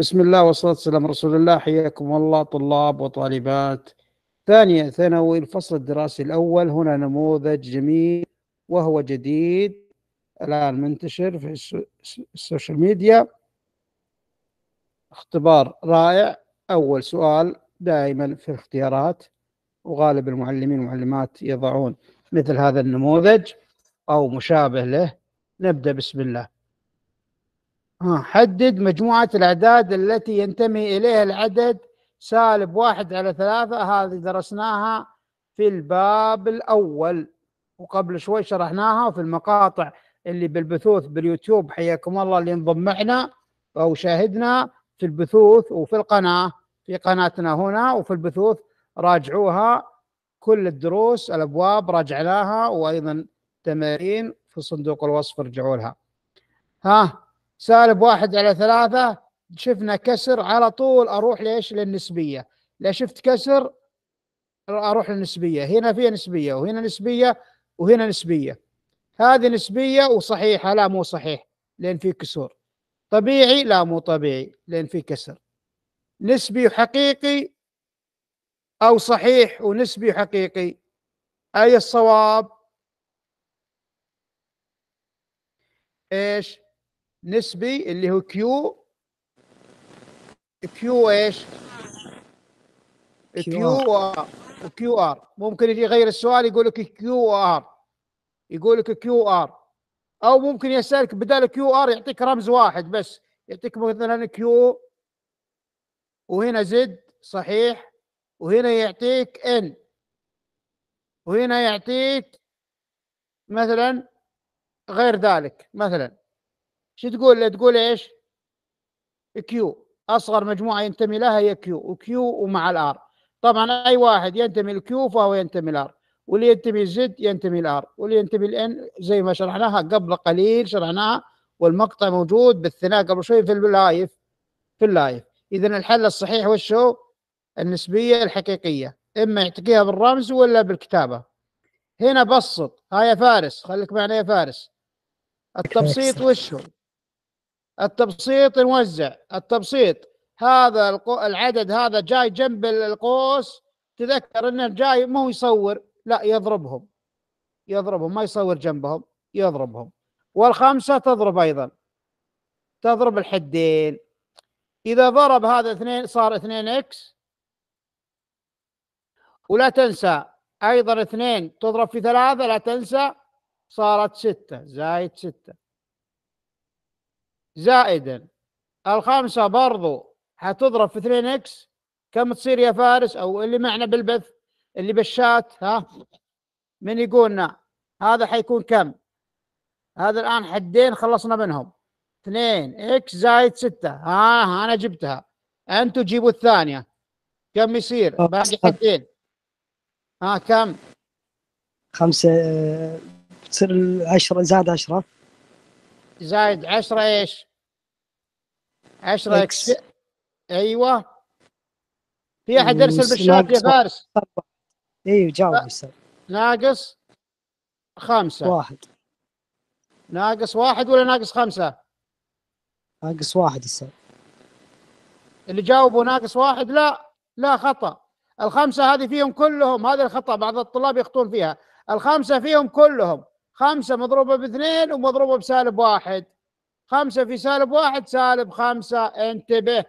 بسم الله والصلاة والسلام رسول الله حياكم الله طلاب وطالبات ثانية ثانوي الفصل الدراسي الأول هنا نموذج جميل وهو جديد الآن منتشر في السوشيال ميديا اختبار رائع أول سؤال دائما في الاختيارات وغالب المعلمين والمعلمات يضعون مثل هذا النموذج أو مشابه له نبدأ بسم الله حدد مجموعة الأعداد التي ينتمي إليها العدد سالب واحد على ثلاثة هذه درسناها في الباب الأول وقبل شوي شرحناها في المقاطع اللي بالبثوث باليوتيوب حياكم الله اللي انضم معنا أو شاهدنا في البثوث وفي القناة في قناتنا هنا وفي البثوث راجعوها كل الدروس الأبواب راجعناها وأيضا تمارين في صندوق الوصف ارجعوا لها ها سالب واحد على ثلاثة شفنا كسر على طول أروح ليش للنسبية لا شفت كسر أروح للنسبية هنا فيها نسبية وهنا نسبية وهنا نسبية هذه نسبية وصحيحة لا مو صحيح لأن في كسور طبيعي لا مو طبيعي لأن في كسر نسبي وحقيقي أو صحيح ونسبي وحقيقي أي الصواب إيش نسبي اللي هو كيو كيو ايش؟ كيو ار كيو ار ممكن يجي يغير السؤال يقول لك كيو ار يقول لك كيو ار او ممكن يسالك بدال كيو ار يعطيك رمز واحد بس يعطيك مثلا كيو وهنا زد صحيح وهنا يعطيك ان وهنا يعطيك مثلا غير ذلك مثلا شو تقول تقول ايش كيو اصغر مجموعه ينتمي لها هي كيو وكيو ومع الار طبعا اي واحد ينتمي لكيو فهو ينتمي لار واللي ينتمي لزد ينتمي لار واللي ينتمي لان زي ما شرحناها قبل قليل شرحناها والمقطع موجود بالثناء قبل شوي في اللايف في اللايف اذا الحل الصحيح وش هو النسبيه الحقيقيه اما يعطيها بالرمز ولا بالكتابه هنا بسط ها يا فارس خليك معنا يا فارس التبسيط وش هو التبسيط نوزع التبسيط هذا العدد هذا جاي جنب القوس تذكر انه جاي مو يصور لا يضربهم يضربهم ما يصور جنبهم يضربهم والخمسه تضرب ايضا تضرب الحدين اذا ضرب هذا اثنين صار اثنين اكس ولا تنسى ايضا اثنين تضرب في ثلاثه لا تنسى صارت سته زايد سته زائدا الخامسة برضو هتضرب في 2 اكس كم تصير يا فارس او اللي معنا بالبث اللي بالشات ها من يقولنا هذا حيكون كم هذا الان حدين خلصنا منهم 2 اكس زائد 6 ها انا جبتها انتم جيبوا الثانيه كم يصير باقي حدين ها كم خمسة اه، تصير 10 زائد 10 زائد 10 ايش 10 اكس ايوه في احد إيه، يرسل بالشات يا فارس ايوه جاوب ناقص خمسة واحد ناقص واحد ولا ناقص خمسة ناقص واحد يصير اللي جاوبوا ناقص واحد لا لا خطأ الخمسة هذه فيهم كلهم هذا الخطأ بعض الطلاب يخطون فيها الخمسة فيهم كلهم خمسة مضروبة باثنين ومضروبة بسالب واحد خمسة في سالب واحد سالب خمسة انتبه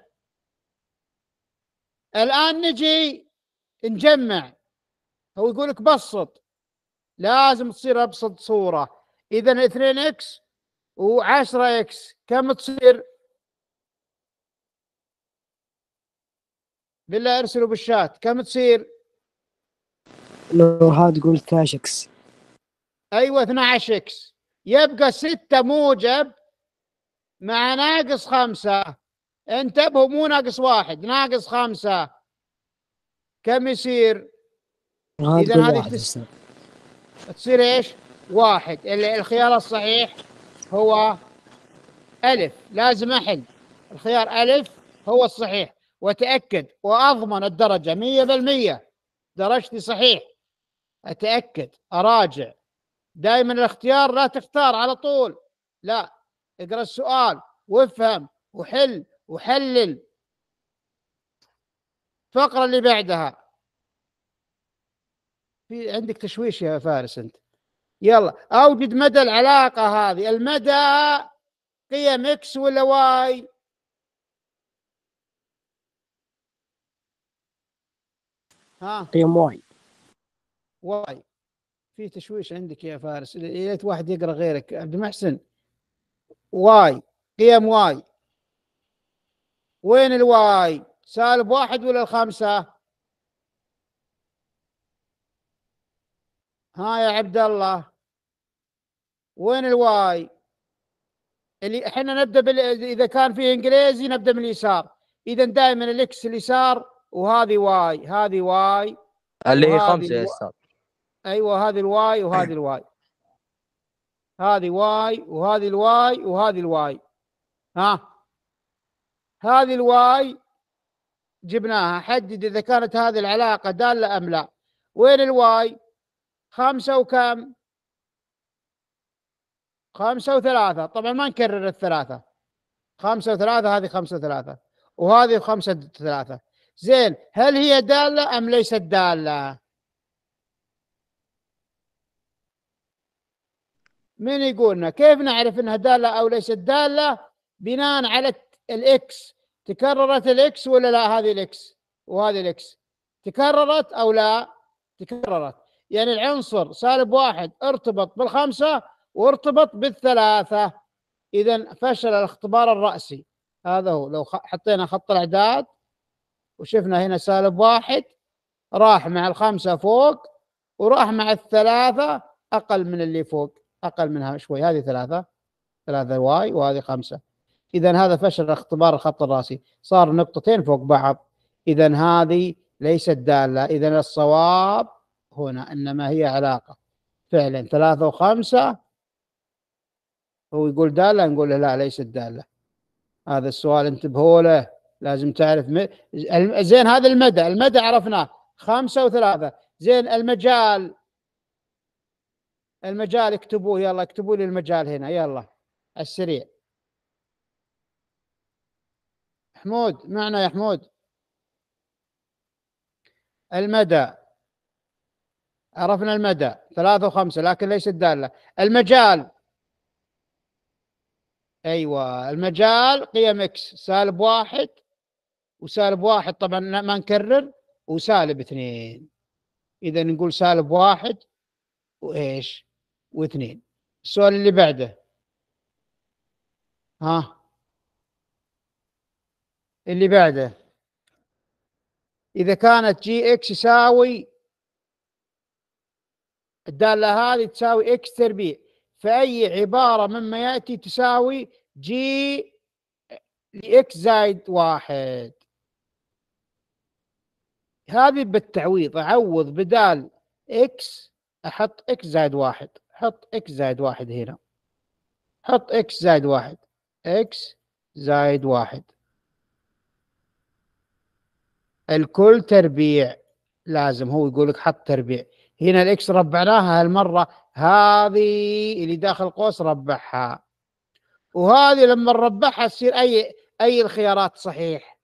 الآن نجي نجمع هو يقول لك بسط لازم تصير أبسط صورة إذا 2 إكس و10 إكس كم تصير؟ بالله ارسلوا بالشات كم تصير؟ لو هاد قلت كاش إكس ايوه 12 اكس يبقى 6 موجب مع ناقص 5 انتبهوا مو ناقص واحد ناقص 5 كم يصير؟ اذا هذه تصير ايش؟ واحد الخيار الصحيح هو ألف لازم أحل الخيار ألف هو الصحيح وأتأكد وأضمن الدرجة 100% درجتي صحيح أتأكد أراجع دائما الاختيار لا تختار على طول لا اقرا السؤال وافهم وحل وحلل الفقره اللي بعدها في عندك تشويش يا فارس انت يلا اوجد مدى العلاقه هذه المدى قيم اكس ولا واي ها قيم واي واي في تشويش عندك يا فارس يا ليت واحد يقرا غيرك عبد المحسن واي قيم واي وين الواي سالب واحد ولا الخمسة ها يا عبد الله وين الواي اللي احنا نبدا بال... اذا كان في انجليزي نبدا من اليسار اذا دائما الاكس اليسار وهذه واي هذه واي اللي هي خمسه يا استاذ ايوه هذه الواي وهذه أيوة. الواي هذه واي وهذه الواي وهذه الواي ها هذه الواي جبناها حدد اذا كانت هذه العلاقه داله ام لا وين الواي خمسه وكم خمسة وثلاثة طبعا ما نكرر الثلاثة خمسة وثلاثة هذه خمسة وثلاثة وهذه خمسة وثلاثة زين هل هي دالة أم ليست دالة من يقولنا كيف نعرف انها داله او ليست داله بناء على الاكس تكررت الاكس ولا لا هذه الاكس وهذه الاكس تكررت او لا تكررت يعني العنصر سالب واحد ارتبط بالخمسه وارتبط بالثلاثه اذا فشل الاختبار الراسي هذا هو لو حطينا خط الاعداد وشفنا هنا سالب واحد راح مع الخمسه فوق وراح مع الثلاثه اقل من اللي فوق اقل منها شوي هذه ثلاثه ثلاثه واي وهذه خمسه اذا هذا فشل اختبار الخط الراسي صار نقطتين فوق بعض اذا هذه ليست داله اذا الصواب هنا انما هي علاقه فعلا ثلاثه وخمسه هو يقول داله نقول له لا ليست داله هذا السؤال انتبهوا له لازم تعرف م... زين هذا المدى المدى عرفناه خمسة وثلاثة زين المجال المجال اكتبوه يلا اكتبوا لي المجال هنا يلا على السريع حمود معنا يا حمود المدى عرفنا المدى ثلاثة وخمسة لكن ليست دالة المجال أيوة المجال قيم إكس سالب واحد وسالب واحد طبعا ما نكرر وسالب اثنين إذا نقول سالب واحد وإيش واثنين السؤال اللي بعده ها اللي بعده إذا كانت جي إكس يساوي الدالة هذه تساوي إكس تربيع فأي عبارة مما يأتي تساوي جي لإكس زايد واحد هذه بالتعويض أعوض بدال إكس أحط إكس زايد واحد حط اكس زائد واحد هنا حط اكس زائد واحد اكس زائد واحد الكل تربيع لازم هو يقول لك حط تربيع هنا الاكس ربعناها هالمره هذه اللي داخل قوس ربعها وهذه لما نربعها تصير اي اي الخيارات صحيح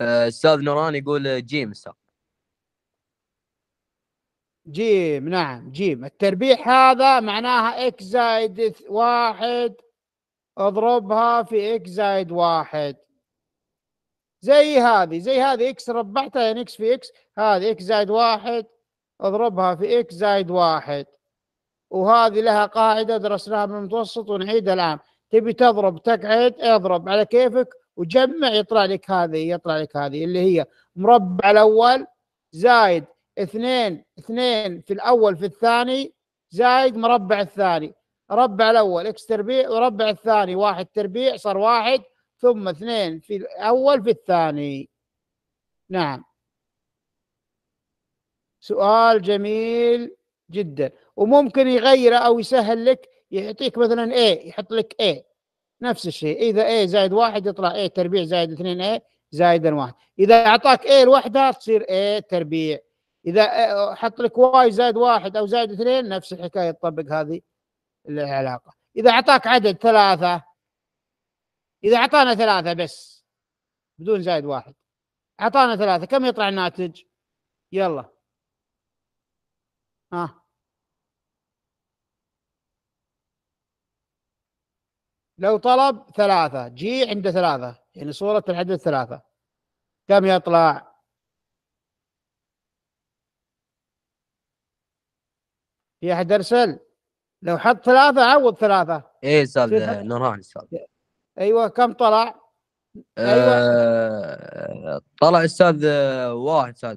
آه، استاذ نوران يقول جيم صح جيم نعم جيم التربيع هذا معناها اكس زائد واحد اضربها في اكس زائد واحد زي هذه زي هذه اكس ربعتها يعني اكس في اكس هذه اكس زائد واحد اضربها في اكس زائد واحد وهذه لها قاعدة درسناها من المتوسط ونعيدها الآن تبي تضرب تقعد اضرب على كيفك وجمع يطلع لك هذه يطلع لك هذه اللي هي مربع الأول زائد اثنين اثنين في الأول في الثاني زائد مربع الثاني ربع الأول إكس تربيع وربع الثاني واحد تربيع صار واحد ثم اثنين في الأول في الثاني نعم سؤال جميل جدا وممكن يغيره أو يسهل لك يعطيك مثلا اي يحط لك اي نفس الشيء إذا اي زائد واحد يطلع اي تربيع زائد اثنين اي زائدا واحد إذا أعطاك اي لوحدها تصير اي تربيع اذا آه، آه، حط لك واي زائد واحد او زائد اثنين نفس الحكايه تطبق هذه العلاقه اذا اعطاك عدد ثلاثه اذا اعطانا ثلاثه بس بدون زائد واحد اعطانا ثلاثه كم يطلع الناتج يلا ها آه. لو طلب ثلاثة جي عنده ثلاثة يعني صورة العدد ثلاثة كم يطلع في احد ارسل لو حط ثلاثة عوض ثلاثة ايه سال نوران استاذ ايوه كم طلع؟ أيوة. أه... طلع استاذ آه، واحد استاذ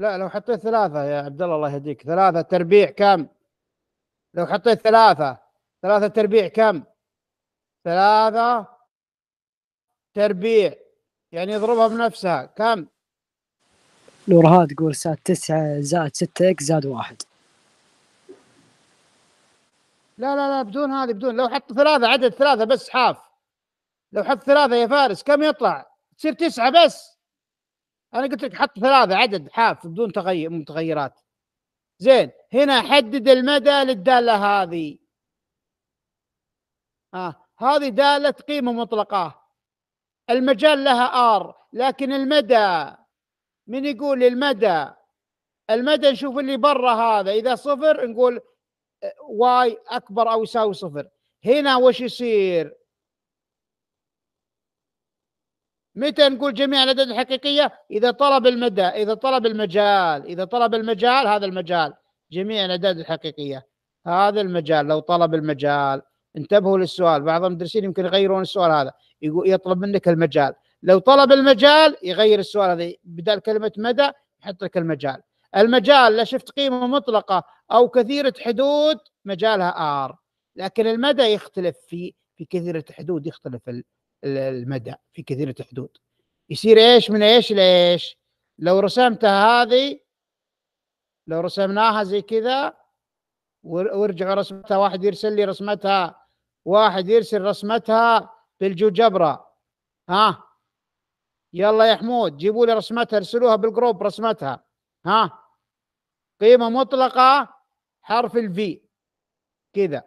لا لو حطيت ثلاثة يا عبد الله الله يهديك ثلاثة تربيع كم؟ لو حطيت ثلاثة ثلاثة تربيع كم؟ ثلاثة تربيع يعني يضربها بنفسها كم؟ لورها تقول سات تسعة زائد ستة اكس زائد واحد لا لا لا بدون هذه بدون لو حط ثلاثة عدد ثلاثة بس حاف لو حط ثلاثة يا فارس كم يطلع؟ تصير تسعة بس أنا قلت لك حط ثلاثة عدد حاف بدون تغير متغيرات زين هنا حدد المدى للدالة هذه آه. هذه دالة قيمة مطلقة المجال لها ار لكن المدى من يقول المدى المدى نشوف اللي برا هذا اذا صفر نقول آه، واي اكبر او يساوي صفر هنا وش يصير متى نقول جميع الاعداد الحقيقية إذا طلب المدى إذا طلب المجال إذا طلب المجال هذا المجال جميع الاعداد الحقيقية هذا المجال لو طلب المجال انتبهوا للسؤال بعض المدرسين يمكن يغيرون السؤال هذا يقول يطلب منك المجال لو طلب المجال يغير السؤال هذا بدل كلمه مدى يحط لك المجال المجال لا شفت قيمه مطلقه او كثيره حدود مجالها ار لكن المدى يختلف في في كثيره حدود يختلف المدى في كثيره حدود يصير ايش من ايش لايش لو رسمتها هذه لو رسمناها زي كذا وارجعوا رسمتها واحد يرسل لي رسمتها واحد يرسل رسمتها بالجوجبرا ها يلا يا حمود جيبوا لي رسمتها ارسلوها بالجروب رسمتها ها قيمه مطلقه حرف الفي كذا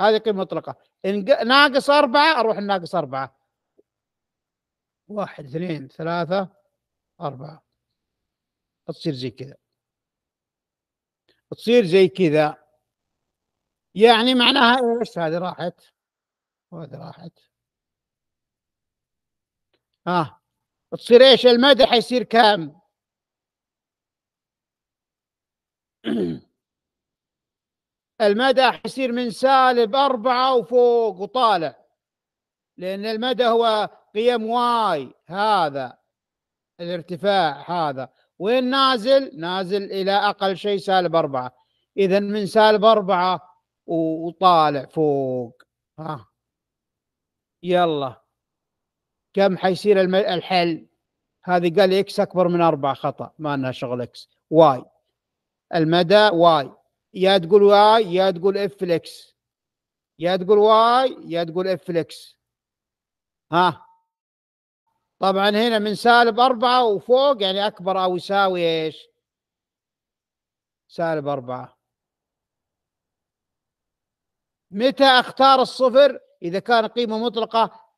هذه قيمه مطلقه ناقص أربعة أروح الناقص أربعة واحد اثنين ثلاثة أربعة تصير زي كذا تصير زي كذا يعني معناها ايش هذه راحت وهذه راحت ها آه. تصير ايش المدى حيصير كام المدى حيصير من سالب أربعة وفوق وطالع لأن المدى هو قيم واي هذا الارتفاع هذا وين نازل؟ نازل إلى أقل شيء سالب أربعة إذا من سالب أربعة وطالع فوق ها آه. يلا كم حيصير الحل هذه قال اكس اكبر من اربعه خطا ما لنا شغل اكس واي المدى واي يا تقول واي يا تقول اف الاكس يا تقول واي يا تقول اف الاكس ها طبعا هنا من سالب أربعة وفوق يعني أكبر أو يساوي إيش سالب أربعة متى أختار الصفر إذا كان قيمة مطلقة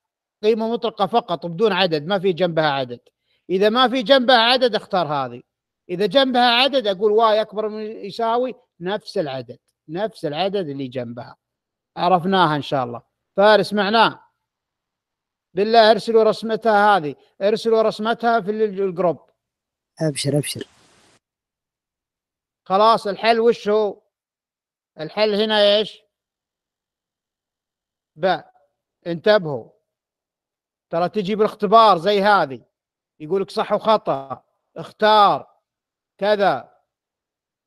قيمة مطلقة فقط بدون عدد ما في جنبها عدد إذا ما في جنبها عدد اختار هذه إذا جنبها عدد أقول واي أكبر من يساوي نفس العدد نفس العدد اللي جنبها عرفناها إن شاء الله فارس معناه بالله ارسلوا رسمتها هذه ارسلوا رسمتها في الجروب ابشر ابشر خلاص الحل وش هو الحل هنا ايش باء انتبهوا ترى تجي بالاختبار زي هذه يقولك صح وخطأ اختار كذا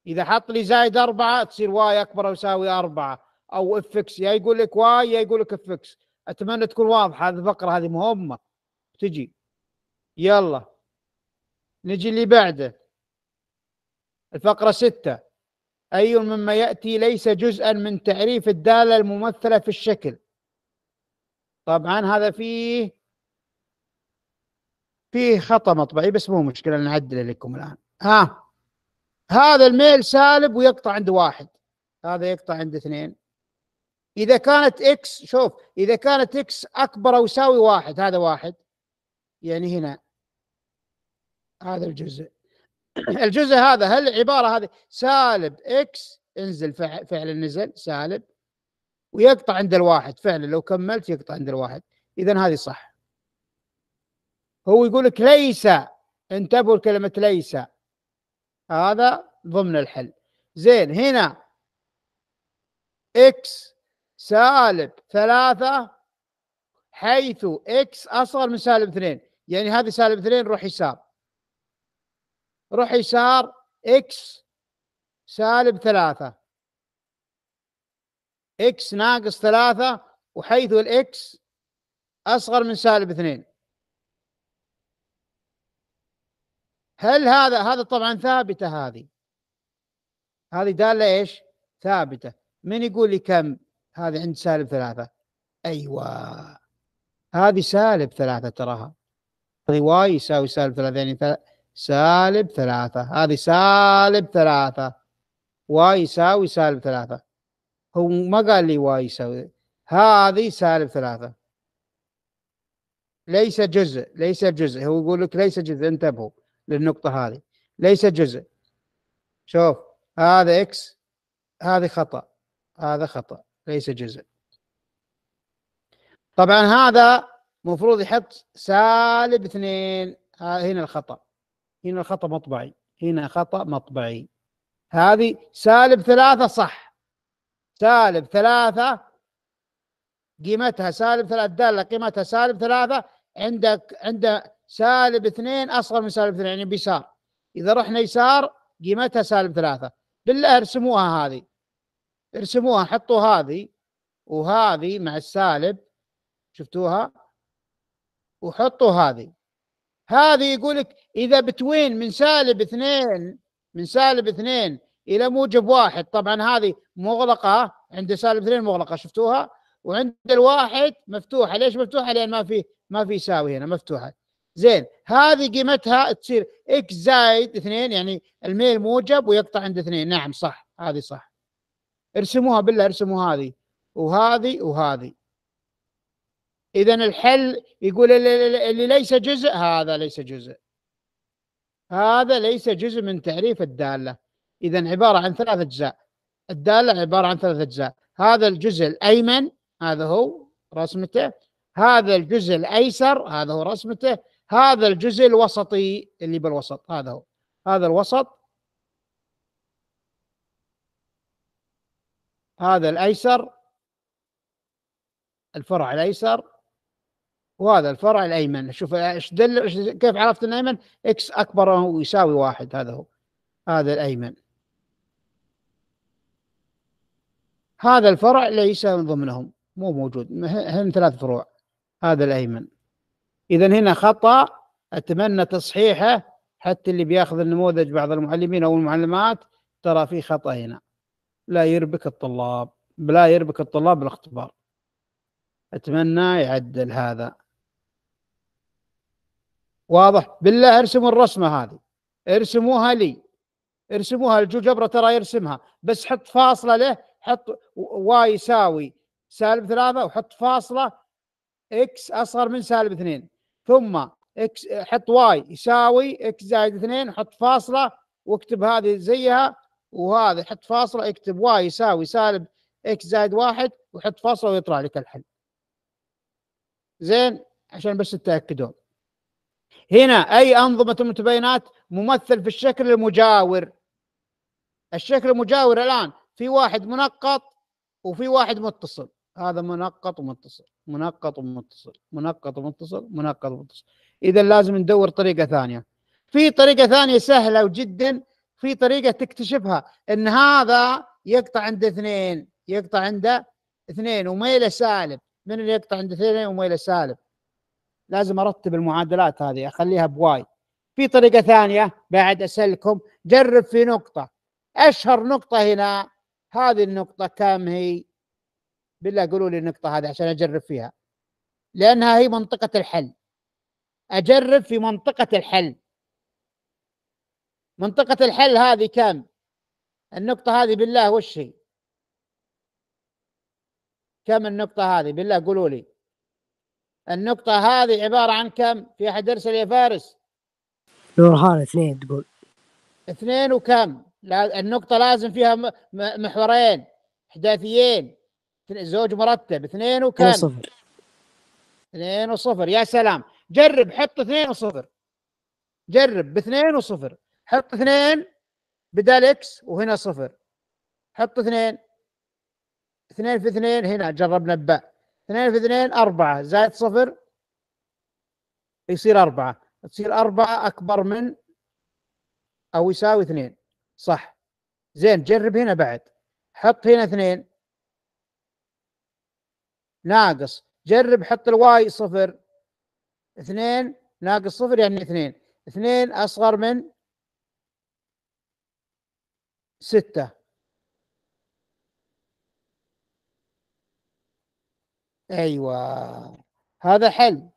إذا حط لي زايد أربعة تصير واي أكبر أو يساوي أربعة أو اف اكس يا يقول لك واي يا يقول لك اف اكس أتمنى تكون واضحة هذه الفقرة هذه مهمة تجي يلا نجي اللي بعده الفقرة ستة أي مما يأتي ليس جزءا من تعريف الدالة الممثلة في الشكل طبعا هذا فيه في خطا مطبعي بس مو مشكله نعدله لكم الان ها هذا الميل سالب ويقطع عند واحد هذا يقطع عند اثنين اذا كانت اكس شوف اذا كانت اكس اكبر او يساوي واحد هذا واحد يعني هنا هذا الجزء الجزء هذا هل العباره هذه سالب اكس انزل فعلا نزل سالب ويقطع عند الواحد فعلا لو كملت يقطع عند الواحد اذا هذه صح هو يقول لك ليس انتبهوا لكلمة ليس هذا ضمن الحل زين هنا اكس سالب ثلاثة حيث اكس اصغر من سالب اثنين يعني هذه سالب اثنين روح يسار روح يسار اكس سالب ثلاثة اكس ناقص ثلاثة وحيث الاكس اصغر من سالب اثنين هل هذا هذا طبعا ثابته هذه هذه داله ايش؟ ثابته من يقول لي كم؟ هذه عند سالب ثلاثه ايوه هذه سالب ثلاثه تراها واي يساوي سالب ثلاثة يعني ثل... سالب ثلاثة هذه سالب ثلاثة واي يساوي سالب ثلاثة هو ما قال لي واي يساوي هذه سالب ثلاثة ليس جزء ليس جزء هو يقول لك ليس جزء انتبهوا للنقطة هذه ليس جزء شوف هذا إكس هذه خطأ هذا خطأ ليس جزء طبعا هذا مفروض يحط سالب اثنين هنا الخطأ هنا الخطأ مطبعي هنا خطأ مطبعي هذه سالب ثلاثة صح سالب ثلاثة قيمتها سالب ثلاثة دالة قيمتها سالب ثلاثة عندك عند سالب اثنين أصغر من سالب اثنين يعني بيسار إذا رحنا يسار قيمتها سالب ثلاثة بالله ارسموها هذه ارسموها حطوا هذه وهذه مع السالب شفتوها وحطوا هذه هذه يقول لك إذا بتوين من سالب اثنين من سالب اثنين إلى موجب واحد طبعا هذه مغلقة عند سالب اثنين مغلقة شفتوها وعند الواحد مفتوحة ليش مفتوحة لأن ما في ما في يساوي هنا مفتوحة زين هذه قيمتها تصير اكس زايد اثنين يعني الميل موجب ويقطع عند اثنين نعم صح هذه صح ارسموها بالله ارسموا هذه وهذه وهذه اذا الحل يقول اللي ليس جزء هذا ليس جزء هذا ليس جزء من تعريف الداله اذا عباره عن ثلاث اجزاء الداله عباره عن ثلاث اجزاء هذا الجزء الايمن هذا هو رسمته هذا الجزء الايسر هذا هو رسمته هذا الجزء الوسطي اللي بالوسط هذا هو هذا الوسط هذا الايسر الفرع الايسر وهذا الفرع الايمن شوف ايش دل كيف عرفت ان الايمن اكس اكبر ويساوي واحد هذا هو هذا الايمن هذا الفرع ليس من ضمنهم مو موجود هم ثلاث فروع هذا الايمن إذا هنا خطأ أتمنى تصحيحه حتى اللي بياخذ النموذج بعض المعلمين أو المعلمات ترى في خطأ هنا لا يربك الطلاب لا يربك الطلاب الاختبار أتمنى يعدل هذا واضح بالله ارسموا الرسمة هذه ارسموها لي ارسموها الجبرة ترى يرسمها بس حط فاصلة له حط واي يساوي سالب ثلاثة وحط فاصلة اكس أصغر من سالب اثنين ثم اكس حط واي يساوي اكس زائد 2 حط فاصله واكتب هذه زيها وهذا حط فاصله اكتب واي يساوي سالب اكس زائد 1 وحط فاصله ويطلع لك الحل. زين عشان بس تتاكدون. هنا اي انظمه المتباينات ممثل في الشكل المجاور. الشكل المجاور الان في واحد منقط وفي واحد متصل. هذا منقط ومتصل منقط ومتصل منقط ومتصل منقط ومتصل اذا لازم ندور طريقه ثانيه في طريقه ثانيه سهله جدا في طريقه تكتشفها ان هذا يقطع عند اثنين يقطع عنده اثنين وميله سالب من اللي يقطع عند اثنين وميله سالب لازم ارتب المعادلات هذه اخليها بواي في طريقه ثانيه بعد اسالكم جرب في نقطه اشهر نقطه هنا هذه النقطه كم هي بالله قولوا لي النقطه هذه عشان اجرب فيها لانها هي منطقه الحل اجرب في منطقه الحل منطقه الحل هذه كم النقطه هذه بالله وش هي كم النقطه هذه بالله قولوا لي النقطه هذه عباره عن كم في احد يرسل يا فارس هذا اثنين تقول اثنين وكم النقطة لازم فيها محورين احداثيين زوج مرتب اثنين وكم؟ صفر اثنين وصفر يا سلام جرب حط اثنين وصفر جرب باثنين وصفر حط اثنين بدال اكس وهنا صفر حط اثنين اثنين في اثنين هنا جربنا ب اثنين في اثنين أربعة زائد صفر يصير أربعة تصير أربعة أكبر من أو يساوي اثنين صح زين جرب هنا بعد حط هنا اثنين ناقص جرب حط الواي صفر اثنين ناقص صفر يعني اثنين اثنين أصغر من ستة أيوة هذا حل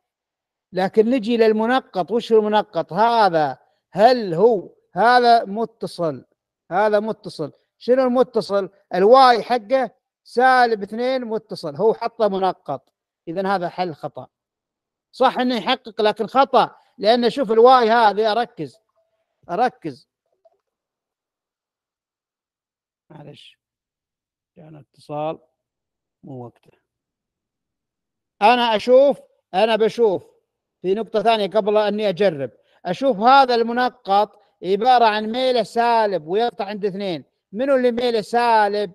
لكن نجي للمنقط وش المنقط هذا هل هو هذا متصل هذا متصل شنو المتصل الواي حقه سالب اثنين متصل هو حطه منقط اذا هذا حل خطا صح انه يحقق لكن خطا لان شوف الواي هذه اركز اركز معلش كان يعني اتصال مو وقته انا اشوف انا بشوف في نقطه ثانيه قبل اني اجرب اشوف هذا المنقط عباره عن ميله سالب ويقطع عند اثنين منو اللي ميله سالب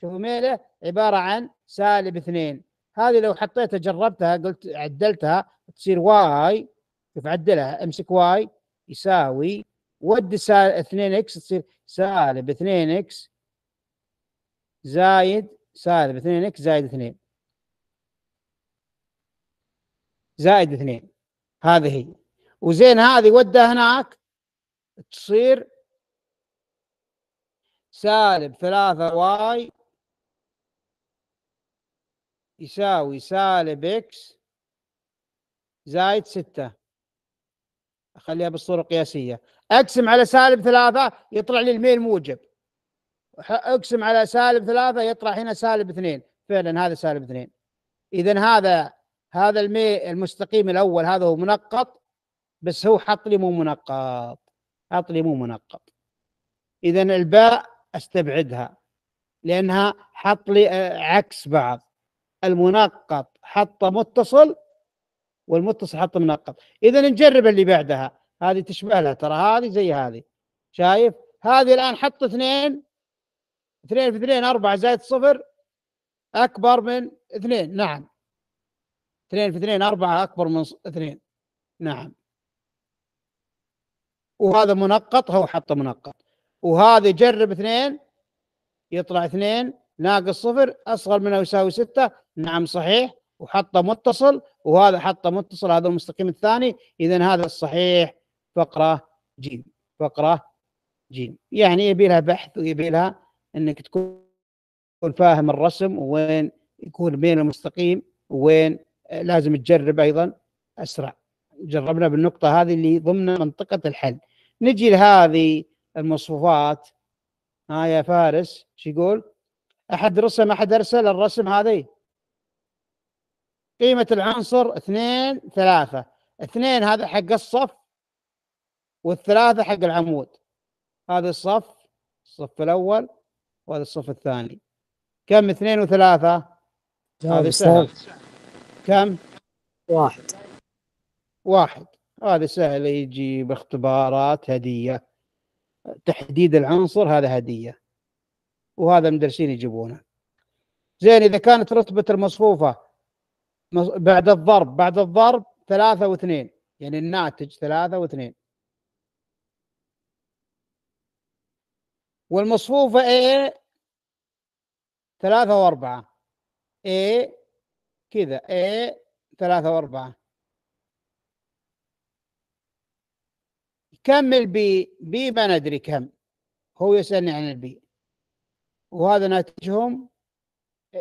شوفوا ميله عباره عن سالب 2 هذه لو حطيتها جربتها قلت عدلتها تصير واي شوف عدلها امسك واي يساوي ود 2 اكس تصير سالب 2 اكس زايد سالب 2 اكس زايد 2 زائد 2 هذه هي وزين هذه ودها هناك تصير سالب 3 واي يساوي سالب إكس زائد ستة أخليها بالصورة القياسية أقسم على سالب ثلاثة يطلع لي الميل موجب أقسم على سالب ثلاثة يطلع هنا سالب اثنين فعلا هذا سالب اثنين إذا هذا هذا الميل المستقيم الأول هذا هو منقط بس هو حط لي مو منقط حط لي مو منقط إذا الباء استبعدها لأنها حط لي آه، عكس بعض المنقط حط متصل والمتصل حط منقط اذا نجرب اللي بعدها هذه تشبه لها ترى هذه زي هذه شايف هذه الان حط اثنين اثنين في اثنين اربعة زائد صفر اكبر من اثنين نعم اثنين في اثنين اربعة اكبر من اثنين نعم وهذا منقط هو حط منقط وهذا جرب اثنين يطلع اثنين ناقص صفر اصغر منه يساوي ستة نعم صحيح وحطه متصل وهذا حطه متصل هذا المستقيم الثاني اذا هذا الصحيح فقره جيم فقره جيم يعني يبي لها بحث ويبي لها انك تكون فاهم الرسم وين يكون بين المستقيم وين آه، لازم تجرب ايضا اسرع جربنا بالنقطه هذه اللي ضمن منطقه الحل نجي لهذه المصفوفات ها يا فارس شو يقول احد رسم احد ارسل الرسم هذه قيمة العنصر اثنين ثلاثة اثنين هذا حق الصف والثلاثة حق العمود هذا الصف الصف الأول وهذا الصف الثاني كم اثنين وثلاثة هذا سهل كم واحد واحد هذا سهل يجي باختبارات هدية تحديد العنصر هذا هدية وهذا المدرسين يجيبونه زين إذا كانت رتبة المصفوفة بعد الضرب بعد الضرب ثلاثة واثنين يعني الناتج ثلاثة واثنين والمصفوفة A ثلاثة وأربعة A كذا A ثلاثة وأربعة كمل بي بي ما ندري كم هو يسألني عن البي وهذا ناتجهم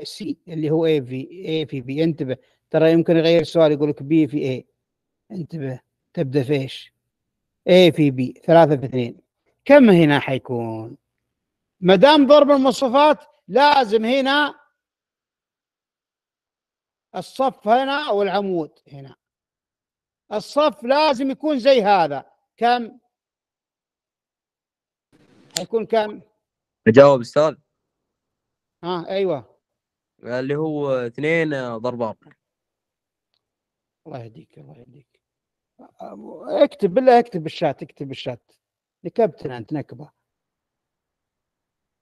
سي اللي هو اي في اي في بي انتبه ترى يمكن يغير السؤال يقول لك بي في اي انتبه تبدا في ايش؟ اي في بي ثلاثة في اثنين كم هنا حيكون؟ ما دام ضرب المواصفات لازم هنا الصف هنا والعمود هنا الصف لازم يكون زي هذا كم؟ حيكون كم؟ بجاوب استاذ ها آه، ايوه اللي هو اثنين ضرب اربعه الله يهديك الله يهديك اكتب بالله اكتب بالشات اكتب بالشات لكبتنا انت نعم. نكبه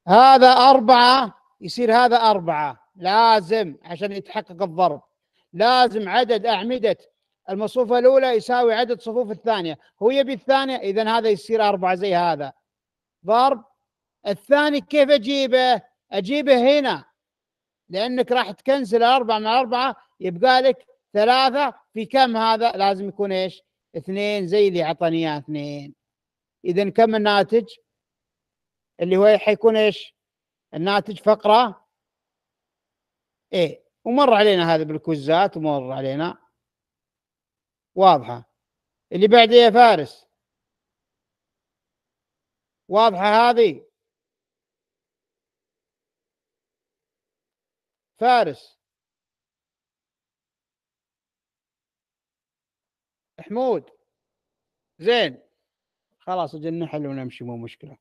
هذا أربعة يصير هذا أربعة لازم عشان يتحقق الضرب لازم عدد أعمدة المصفوفة الأولى يساوي عدد صفوف الثانية هو يبي الثانية إذا هذا يصير أربعة زي هذا ضرب الثاني كيف أجيبه أجيبه هنا لأنك راح تكنسل أربعة مع أربعة يبقى لك ثلاثة في كم هذا لازم يكون إيش اثنين زي اللي عطاني اياه اثنين إذا كم الناتج اللي هو حيكون إيش الناتج فقرة إيه ومر علينا هذا بالكوزات ومر علينا واضحة اللي بعده يا فارس واضحة هذه فارس حمود زين خلاص اجل نحل ونمشي مو مشكله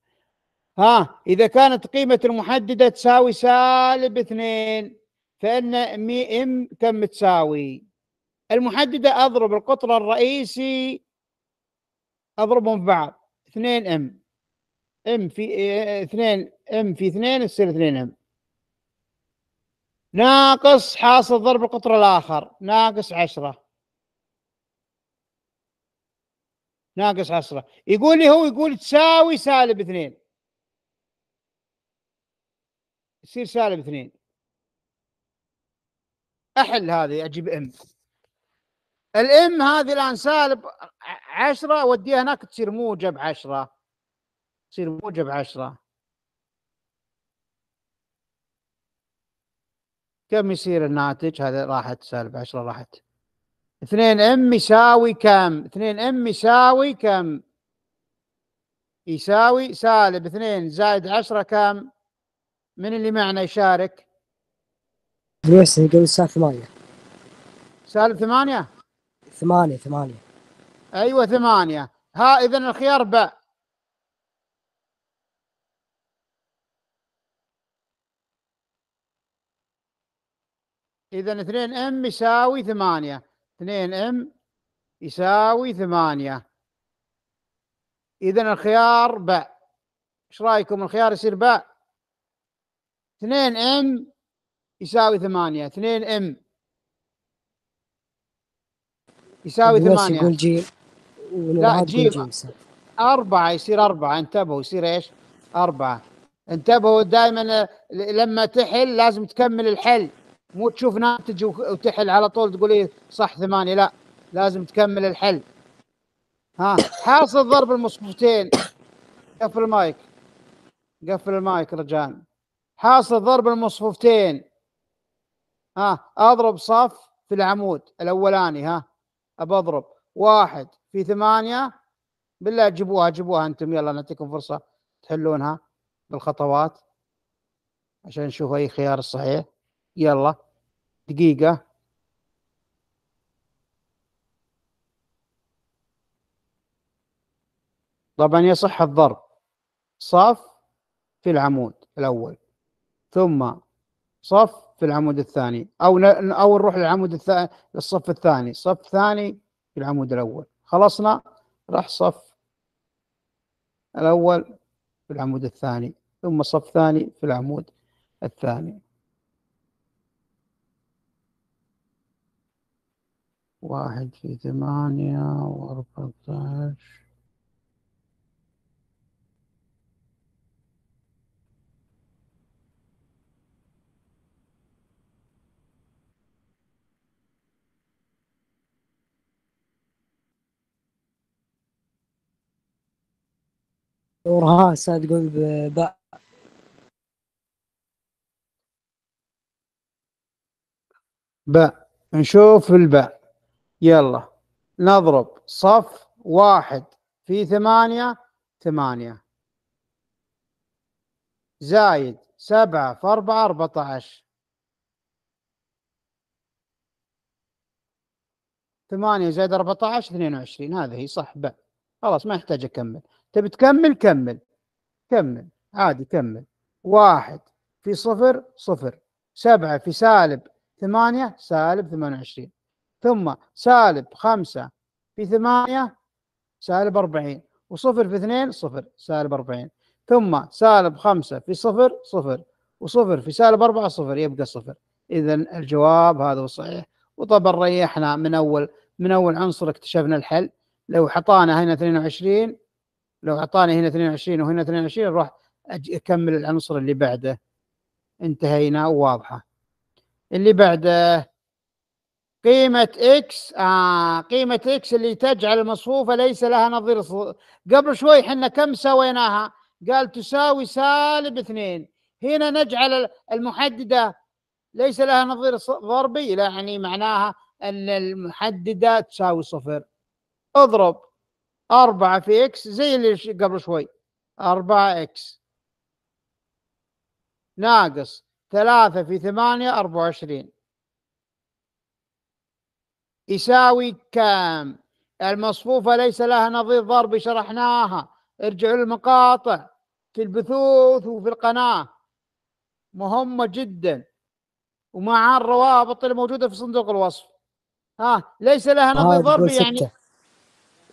ها اذا كانت قيمه المحدده تساوي سالب اثنين فان ام كم تساوي المحدده اضرب القطر الرئيسي اضربهم في بعض 2 ام ام في 2 ام في 2 تصير 2 ام ناقص حاصل ضرب القطر الاخر ناقص 10 ناقص عشرة يقول لي هو يقول تساوي سالب اثنين يصير سالب اثنين احل هذه اجيب ام الام هذه الان سالب عشرة اوديها هناك تصير موجب عشرة تصير موجب عشرة كم يصير الناتج هذا راحت سالب عشرة راحت 2 ام يساوي كم 2 ام يساوي كم يساوي سالب 2 زائد 10 كم من اللي معنا يشارك ليسن يقول سالب 8 سالب 8 8 8 ايوه 8 ها اذا الخيار ب اذا 2 ام يساوي 8 2 ام يساوي 8 اذا الخيار باء ايش رايكم الخيار يصير باء 2 ام يساوي 8 2 ام يساوي 8 يقول جيم لا جيم أربعة يصير أربعة انتبهوا يصير إيش أربعة انتبهوا دائما آه، لما تحل لازم تكمل الحل مو تشوف ناتج وتحل على طول تقول ايه صح ثمانية لا لازم تكمل الحل ها حاصل ضرب المصفوفتين قفل المايك قفل المايك رجاء حاصل ضرب المصفوفتين ها اضرب صف في العمود الاولاني ها ابى اضرب واحد في ثمانية بالله جيبوها جيبوها انتم يلا نعطيكم فرصة تحلونها بالخطوات عشان نشوف اي خيار الصحيح يلا دقيقة طبعا يصح الضرب صف في العمود الأول ثم صف في العمود الثاني أو أو نروح للعمود الثاني للصف الثاني صف ثاني في العمود الأول خلصنا راح صف الأول في العمود الثاني ثم صف ثاني في العمود الثاني واحد في ثمانية وأربعتاش دورها هسه تقول باء باء نشوف الباء يلا نضرب صف واحد في ثمانية ثمانية زايد سبعة في أربعة أربعة عشر ثمانية زائد أربعة عشر اثنين وعشرين هذه هي صح ب خلاص ما يحتاج أكمل تبي تكمل كمل كمل عادي كمل واحد في صفر صفر سبعة في سالب ثمانية سالب ثمانية وعشرين ثم سالب خمسة في ثمانية سالب أربعين وصفر في اثنين صفر سالب أربعين ثم سالب خمسة في صفر صفر وصفر في سالب أربعة صفر يبقى صفر إذا الجواب هذا هو الصحيح وطبعا ريحنا من أول من أول عنصر اكتشفنا الحل لو حطانا هنا 22 لو حطانا هنا 22 وهنا 22 راح أكمل العنصر اللي بعده انتهينا وواضحة اللي بعده قيمة اكس آه قيمة اكس اللي تجعل المصفوفة ليس لها نظير قبل شوي احنا كم سويناها؟ قال تساوي سالب اثنين هنا نجعل المحددة ليس لها نظير ضربي يعني معناها أن المحددة تساوي صفر اضرب أربعة في اكس زي اللي قبل شوي أربعة اكس ناقص ثلاثة في ثمانية أربعة وعشرين يساوي كم المصفوفة ليس لها نظير ضرب شرحناها ارجعوا للمقاطع في البثوث وفي القناة مهمة جدا ومع الروابط الموجودة في صندوق الوصف ها ليس لها نظير ضربي يعني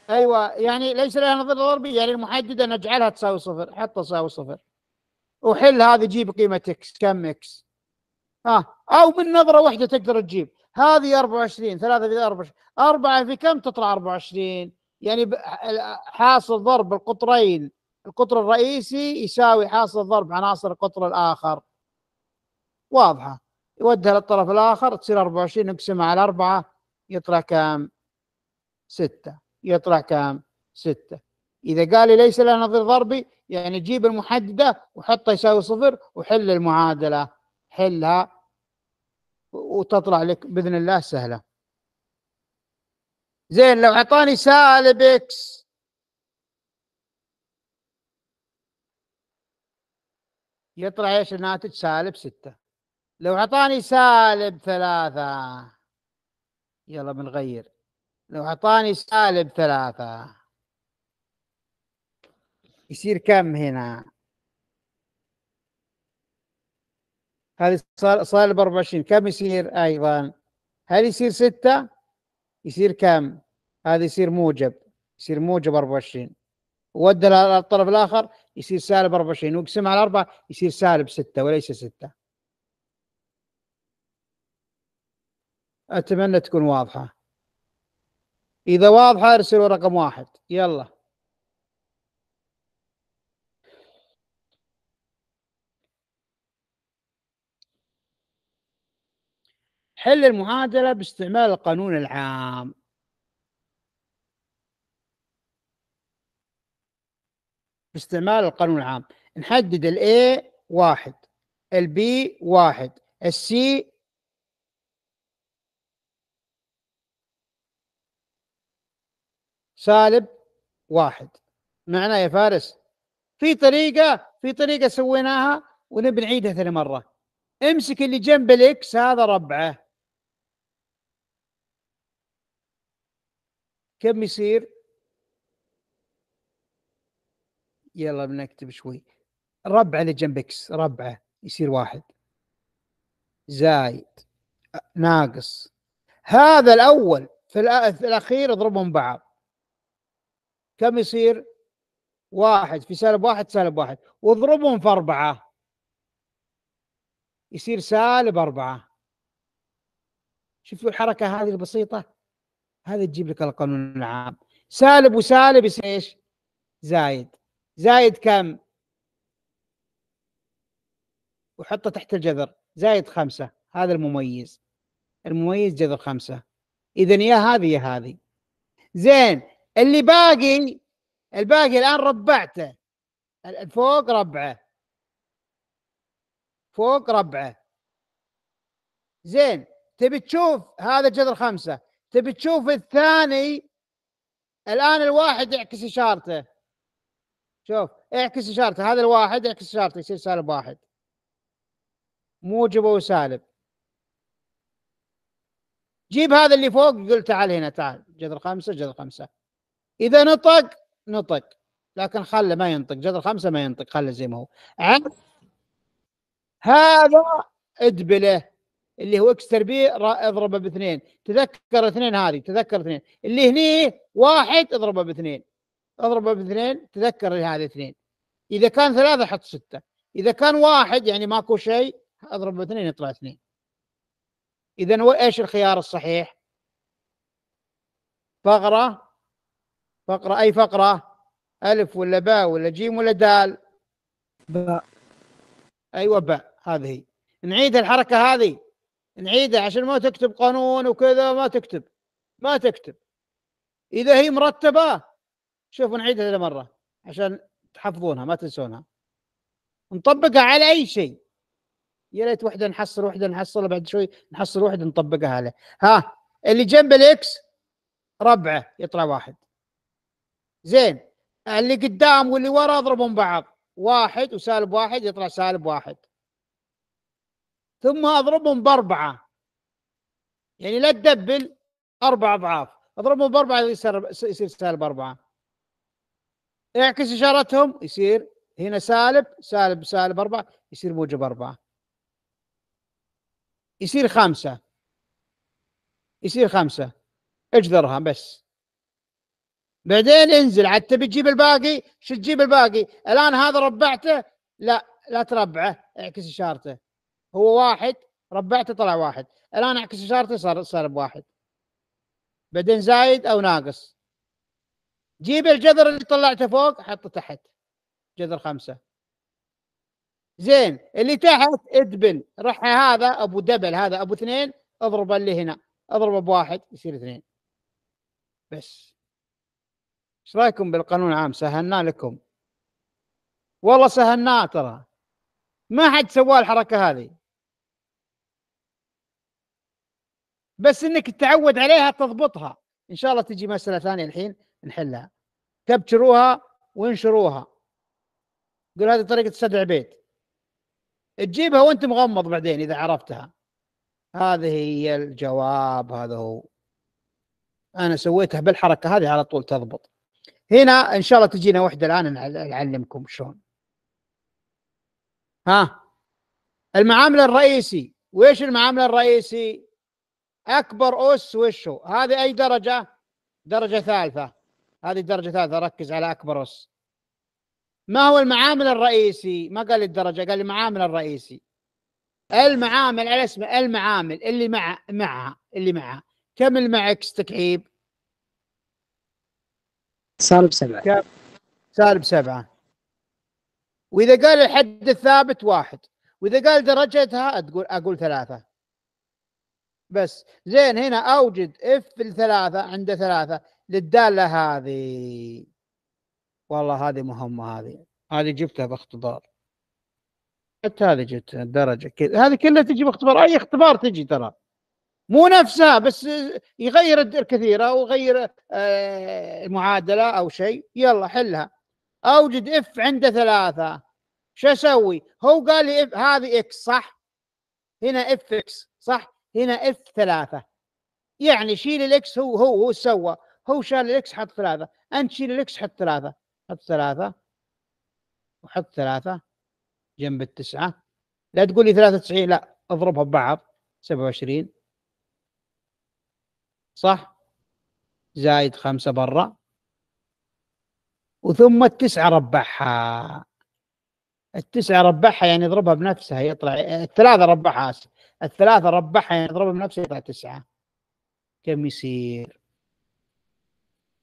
ايوه يعني ليس لها نظير ضربي يعني المحدده نجعلها تساوي صفر حطها تساوي صفر وحل هذه جيب قيمه اكس كم اكس ها او من نظره واحده تقدر تجيب هذه 24 3 في 24 4 في كم تطلع 24 يعني حاصل ضرب القطرين القطر الرئيسي يساوي حاصل ضرب عناصر القطر الآخر واضحة يودها للطرف الآخر تصير 24 نقسمها على 4 يطلع كم 6 يطلع كم 6 إذا قال لي ليس لها نظير ضربي يعني جيب المحددة وحطها يساوي صفر وحل المعادلة حلها وتطلع لك باذن الله سهله زين لو اعطاني سالب اكس يطلع ايش الناتج سالب ستة لو اعطاني سالب ثلاثة يلا بنغير لو اعطاني سالب ثلاثة يصير كم هنا هذه ب 24 كم يصير ايضا آه، هل يصير 6 يصير كم هذا يصير موجب يصير موجب 24 ودل على الطرف الاخر يصير سالب 24 واقسم على 4 يصير سالب 6 وليس 6 اتمنى تكون واضحه اذا واضحه ارسلوا رقم واحد يلا حل المعادلة باستعمال القانون العام باستعمال القانون العام نحدد ال A واحد ال B واحد الـ C سالب واحد معناه يا فارس في طريقة في طريقة سويناها ونبي نعيدها ثاني مرة امسك اللي جنب الاكس هذا ربعه كم يصير يلا بنكتب شوي ربعه لجنب اكس ربعه يصير واحد زايد ناقص هذا الاول في الاخير اضربهم بعض كم يصير واحد في سالب واحد سالب واحد واضربهم في أربعة يصير سالب أربعة شوفوا الحركة هذه البسيطة هذا تجيب لك القانون العام سالب وسالب يصير ايش؟ زايد زايد كم؟ وحطه تحت الجذر زايد خمسة هذا المميز المميز جذر خمسة إذا يا هذه يا هذه زين اللي باقي الباقي الآن ربعته فوق ربعه فوق ربعه زين تبي تشوف هذا جذر خمسة تبي تشوف الثاني الان الواحد يعكس اشارته شوف اعكس اشارته هذا الواحد يعكس اشارته يصير سالب واحد موجبه وسالب جيب هذا اللي فوق قلت تعال هنا تعال جذر خمسة جذر خمسة إذا نطق نطق لكن خله ما ينطق جذر خمسة ما ينطق خله زي ما هو هذا ادبله اللي هو اكس تربيع اضربه باثنين تذكر اثنين هذه تذكر اثنين اللي هني واحد اضربه باثنين اضربه باثنين تذكر هذه اثنين اذا كان ثلاثه حط سته اذا كان واحد يعني ماكو شيء اضرب باثنين يطلع اثنين اذا ايش الخيار الصحيح؟ فقره فقره اي فقره؟ الف ولا باء ولا جيم ولا دال؟ باء ايوه باء هذه نعيد الحركه هذه نعيده عشان ما تكتب قانون وكذا ما تكتب ما تكتب اذا هي مرتبه شوفوا نعيدها هذه مره عشان تحفظونها ما تنسونها نطبقها على اي شيء يا ريت وحده نحصل وحده نحصل بعد شوي نحصل وحده نطبقها عليه ها اللي جنب الاكس ربعه يطلع واحد زين اللي قدام واللي ورا اضربهم بعض واحد وسالب واحد يطلع سالب واحد ثم اضربهم باربعه يعني لا تدبل اربع اضعاف اضربهم باربعه يصير يصير سالب اربعه اعكس اشارتهم يصير هنا سالب سالب سالب اربعه يصير موجب اربعه يصير خمسه يصير خمسه اجذرها بس بعدين انزل عاد تبي تجيب الباقي شو تجيب الباقي الان هذا ربعته لا لا تربعه اعكس اشارته هو واحد ربعته طلع واحد الان اعكس اشارتي صار صار بواحد بعدين زايد او ناقص جيب الجذر اللي طلعته فوق حطه تحت جذر خمسة زين اللي تحت ادبل رح هذا ابو دبل هذا ابو اثنين اضربه اللي هنا اضربه بواحد يصير اثنين بس ايش رايكم بالقانون العام سهلناه لكم والله سهلناه ترى ما حد سوى الحركه هذه بس انك تتعود عليها تضبطها ان شاء الله تجي مساله ثانيه الحين نحلها كبشروها وانشروها قول هذه طريقه سدع بيت تجيبها وانت مغمض بعدين اذا عرفتها هذه هي الجواب هذا هو انا سويتها بالحركه هذه على طول تضبط هنا ان شاء الله تجينا واحده الان نعلمكم شلون ها المعامل الرئيسي وايش المعامل الرئيسي أكبر أس وش هو؟ هذه أي درجة درجة ثالثة هذه درجة ثالثة ركز على أكبر أس ما هو المعامل الرئيسي ما قال الدرجة قال المعامل الرئيسي المعامل على اسمه المعامل اللي مع معها اللي معها كم المعكس تكعيب سالب سبعة كم سالب سبعة وإذا قال الحد الثابت واحد وإذا قال درجتها تقول أقول ثلاثة بس زين هنا اوجد اف الثلاثه عنده ثلاثه للداله هذه والله هذه مهمه هذه هذه جبتها باختبار حتى هذه جبتها الدرجه كذا هذه كلها تجي باختبار اي اختبار تجي ترى مو نفسها بس يغير الكثيره او يغير آه، المعادله او شيء يلا حلها اوجد اف عنده ثلاثه شو اسوي؟ هو قال لي اف هذه اكس صح؟ هنا اف اكس صح؟ هنا اف ثلاثة يعني شيل الاكس هو هو هو سوى هو شال الاكس حط ثلاثة انت شيل الاكس حط ثلاثة حط ثلاثة وحط ثلاثة جنب التسعة لا تقول لي 93 لا اضربها ببعض 27 صح زايد خمسة برا وثم التسعة ربعها التسعة ربعها يعني اضربها بنفسها يطلع الثلاثة ربعها الثلاثة ربحها يعني اضربها بنفسه يطلع تسعة كم يصير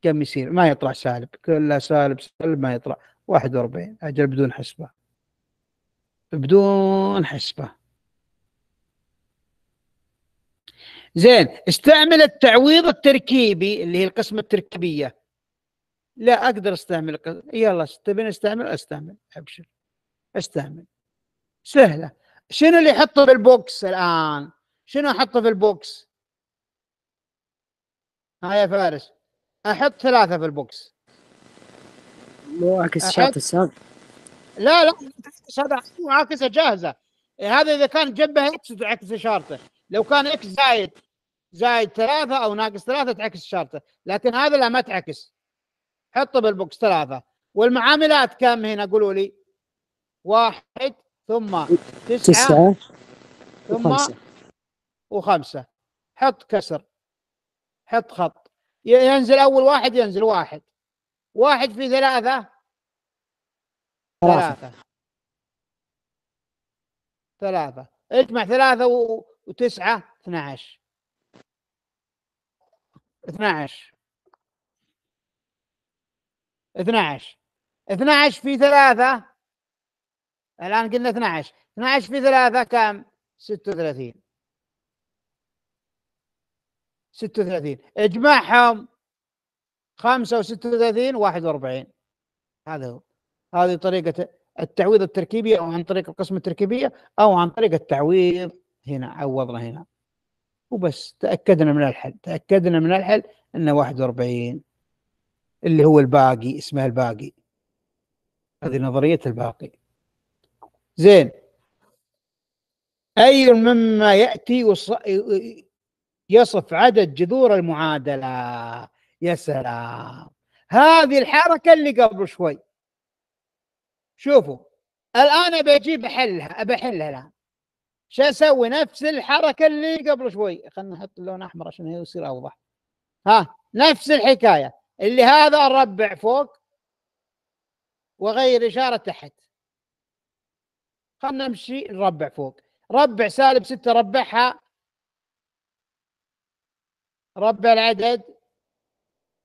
كم يصير ما يطلع سالب كله سالب سالب ما يطلع 41 أجل بدون حسبة بدون حسبة زين استعمل التعويض التركيبي اللي هي القسمة التركيبية لا أقدر استعمل يلا تبين استعمل استعمل أبشر استعمل سهلة شنو اللي يحطه بالبوكس الان؟ شنو احطه في البوكس؟ ها يا فارس احط ثلاثه في البوكس مو عكس شات السام لا لا هذا عكسه جاهزه هذا اذا كان جنبه اكس تعكس اشارته لو كان اكس زايد زايد ثلاثه او ناقص ثلاثه تعكس اشارته لكن هذا لا ما تعكس حطه بالبوكس ثلاثه والمعاملات كم هنا قولوا لي واحد ثم تسعة, تسعة ثم وخمسة. وخمسة حط كسر حط خط ينزل أول واحد ينزل واحد واحد في ثلاثة ثلاثة ثلاثة اجمع ثلاثة وتسعة اثنى عشر اثنى عشر اثنى عشر اثنى عشر في ثلاثة الآن قلنا 12 12 في 3 كم 36 36 اجمعهم 5 و36 41 هذا هو هذه طريقة التعويض التركيبي أو عن طريق القسمة التركيبية أو عن طريق التعويض هنا عوضنا هنا وبس تأكدنا من الحل تأكدنا من الحل أنه 41 اللي هو الباقي اسمه الباقي هذه نظرية الباقي زين أي مما يأتي يصف عدد جذور المعادلة يا سلام هذه الحركة اللي قبل شوي شوفوا الآن أبي أجيب أحلها أبي أحلها الآن شو أسوي نفس الحركة اللي قبل شوي خلنا نحط اللون أحمر عشان يصير أوضح ها نفس الحكاية اللي هذا أربع فوق وغير إشارة تحت خلنا نمشي نربع فوق ربع سالب 6 ربعها ربع العدد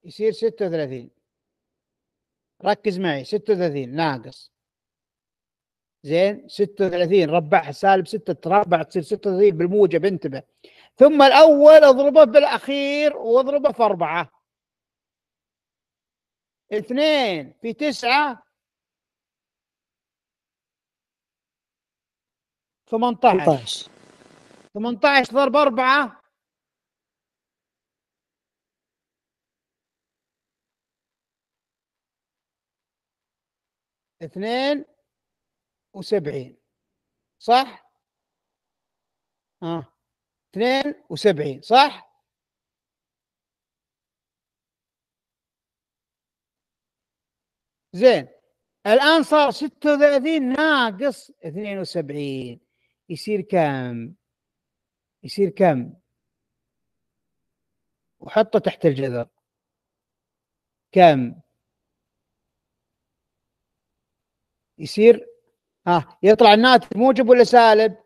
يصير 36 ركز معي 36 ناقص زين 36 ربعها سالب 6 تربع تصير 36 بالموجب انتبه ثم الاول اضربه بالاخير واضربه في اربعه اثنين في تسعه 18 18 ضرب 4 اثنين وسبعين صح؟ اه اثنين وسبعين صح؟ زين الآن صار ستة وثلاثين ناقص اثنين وسبعين يصير كم يصير كم وحطه تحت الجذر كم يصير ها آه يطلع الناتج موجب ولا سالب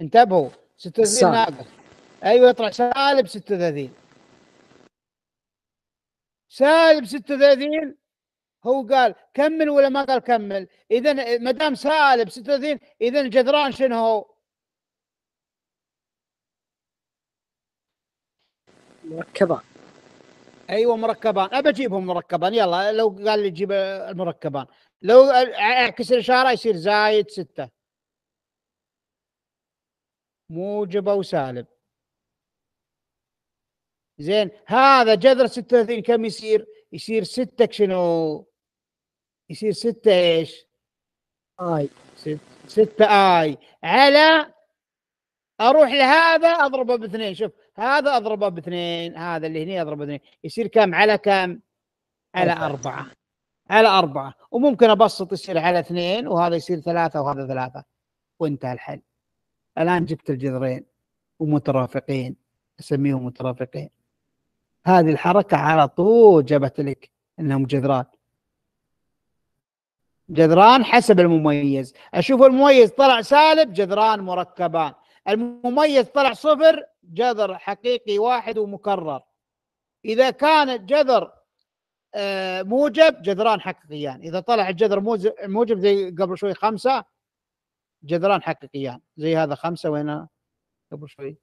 انتبهوا 36 ناقص ايوه يطلع سالب 36 سالب 36 هو قال كمل ولا ما قال كمل اذا ما دام سالب 36 اذا الجدران شنو هو؟ مركبان ايوه مركبان ابى اجيبهم مركبان يلا لو قال لي جيب المركبان لو اعكس الاشاره يصير زايد سته موجب او سالب زين هذا جذر 36 كم يصير؟ يصير سته شنو؟ يصير 6 ايش؟ اي 6 اي على اروح لهذا اضربه باثنين شوف هذا اضربه باثنين هذا اللي هنا اضربه باثنين يصير كم على كم؟ على أربعة على أربعة وممكن أبسط يصير على اثنين وهذا يصير ثلاثة وهذا ثلاثة وانتهى الحل الآن جبت الجذرين ومترافقين أسميهم مترافقين هذه الحركة على طول جابت لك أنهم جذرات جذران حسب المميز أشوف المميز طلع سالب جذران مركبان المميز طلع صفر جذر حقيقي واحد ومكرر إذا كان الجذر آه، موجب جذران حقيقيان إذا طلع الجذر موجب زي قبل شوي خمسة جذران حقيقيان زي هذا خمسة وين قبل شوي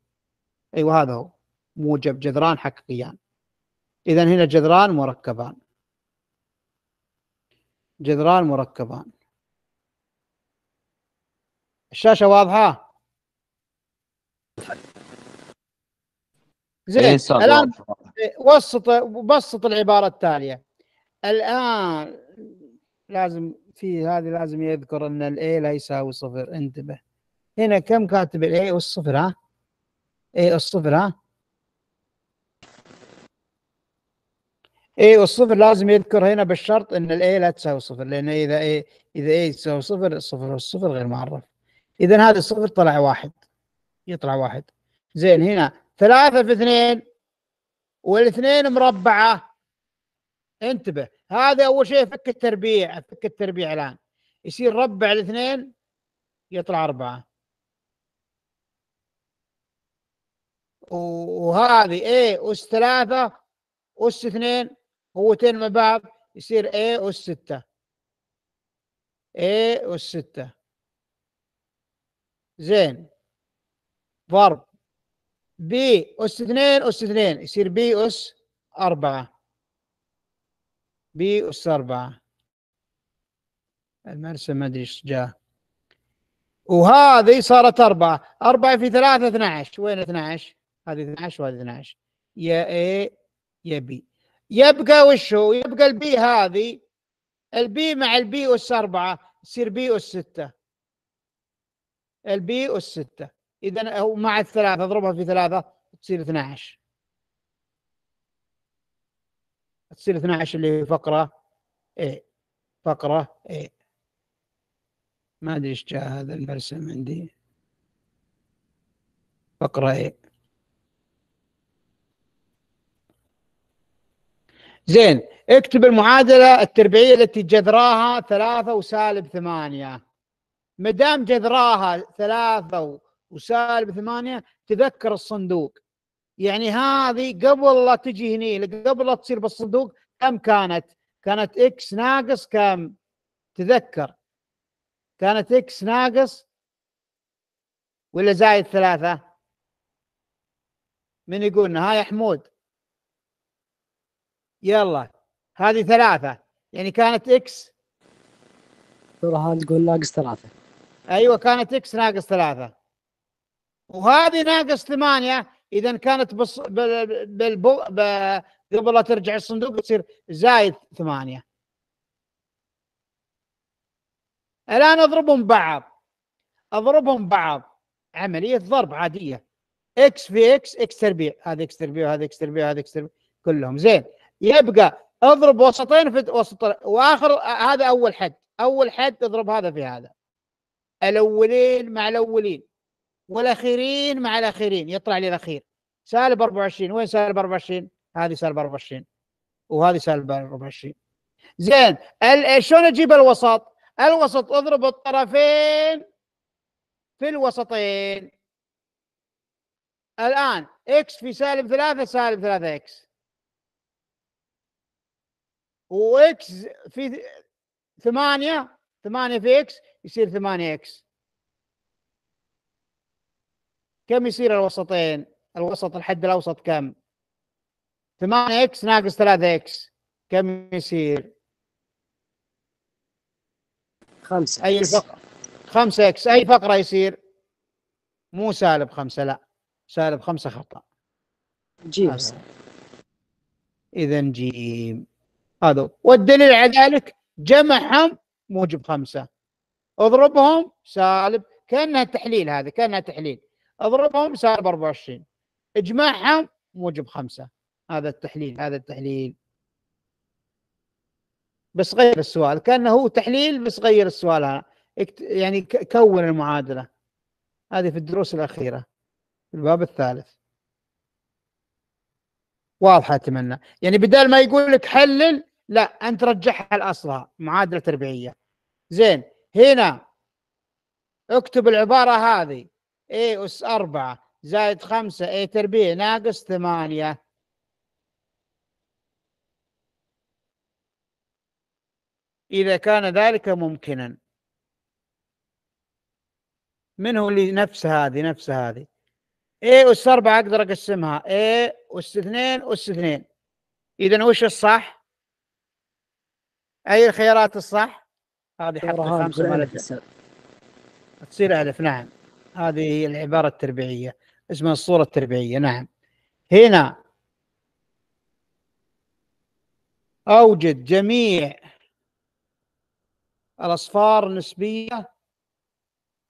أيوة هذا هو موجب جذران حقيقيان إذا هنا جذران مركبان جذران مركبان الشاشة واضحة؟ زين إيه، الآن إيه، وسط بسط العبارة التالية الآن لازم في هذه لازم يذكر أن الاي لا يساوي صفر انتبه هنا كم كاتب الاي والصفر ها؟ اي الصفر ها؟ اي والصفر لازم يذكر هنا بالشرط ان الاي لا تساوي صفر لان اذا اي اذا اي تساوي صفر الصفر والصفر غير معرف اذا هذا الصفر طلع واحد يطلع واحد زين هنا ثلاثة في اثنين والاثنين مربعة انتبه هذا اول شيء فك التربيع فك التربيع الان يصير ربع الاثنين يطلع اربعة وهذه اي اس ثلاثة اس اثنين قوتين مع بعض يصير A أس 6 A أس 6 زين ضرب B أس 2 أس 2 يصير B أس 4 B أس 4 المرسم ما أدري إيش جاء وهذه صارت 4 4 في 3 12 وين 12؟ هذه 12 وهذه 12 يا A يا B يبقى وش هو؟ يبقى البي هذه البي مع البي اس 4 يصير بي اس 6 البي اس 6 اذا هو مع الثلاثه اضربها في ثلاثه تصير 12 تصير 12 اللي هي فقره A فقره A ما ادري ايش جاء هذا المرسم عندي فقره A زين اكتب المعادلة التربيعية التي جذراها ثلاثة وسالب ثمانية مدام جذراها ثلاثة وسالب ثمانية تذكر الصندوق يعني هذه قبل لا تجي هني قبل لا تصير بالصندوق كم كانت؟ كانت اكس ناقص كم؟ تذكر كانت اكس ناقص ولا زايد ثلاثة؟ من يقولنا؟ ها يا حمود يلا هذه ثلاثة يعني كانت إكس هذه تقول ناقص ثلاثة أيوة كانت إكس ناقص ثلاثة وهذه ناقص ثمانية إذا كانت بص... بال... بال... بال... قبل لا ترجع الصندوق تصير زايد ثمانية الآن أضربهم بعض أضربهم بعض عملية ضرب عادية اكس في اكس اكس تربيع هذا اكس تربيع هذا اكس تربيع هذا اكس تربيع كلهم زين يبقى اضرب وسطين في وسط واخر هذا اول حد اول حد اضرب هذا في هذا الاولين مع الاولين والاخيرين مع الاخيرين يطلع لي الاخير سالب 24 وين سالب 24 هذه سالب 24 وهذه سالب 24 زين شلون اجيب الوسط الوسط اضرب الطرفين في الوسطين الان اكس في سالب ثلاثة سالب ثلاثة اكس واكس في ثمانية ثمانية في اكس يصير ثمانية اكس كم يصير الوسطين الوسط الحد الأوسط كم 8 اكس ناقص 3 اكس كم يصير 5 أي فقرة 5 اكس أي فقرة يصير مو سالب 5 لا سالب 5 خطأ جيم إذا جيم هذا والدليل على ذلك جمعهم موجب خمسة اضربهم سالب كأنها تحليل هذا كأنها تحليل اضربهم سالب 24 اجمعهم موجب خمسة هذا التحليل هذا التحليل بس غير السؤال كأنه هو تحليل بس غير السؤال هذا يعني كون المعادلة هذه في الدروس الأخيرة في الباب الثالث واضحه اتمنى يعني بدل ما يقول لك حلل لا انت رجعها لاصلها معادله تربيعيه زين هنا اكتب العباره هذه اي اس 4 زائد 5 اي تربيع ناقص 8 اذا كان ذلك ممكنا من هو اللي نفس هذه نفس هذه اي اس 4 اقدر اقسمها اي أس اثنين أس اثنين إذا وش الصح؟ أي الخيارات الصح؟ هذه حطة خامسة مالتها تصير ألف نعم هذه هي العبارة التربيعية اسمها الصورة التربيعية نعم هنا أوجد جميع الأصفار النسبية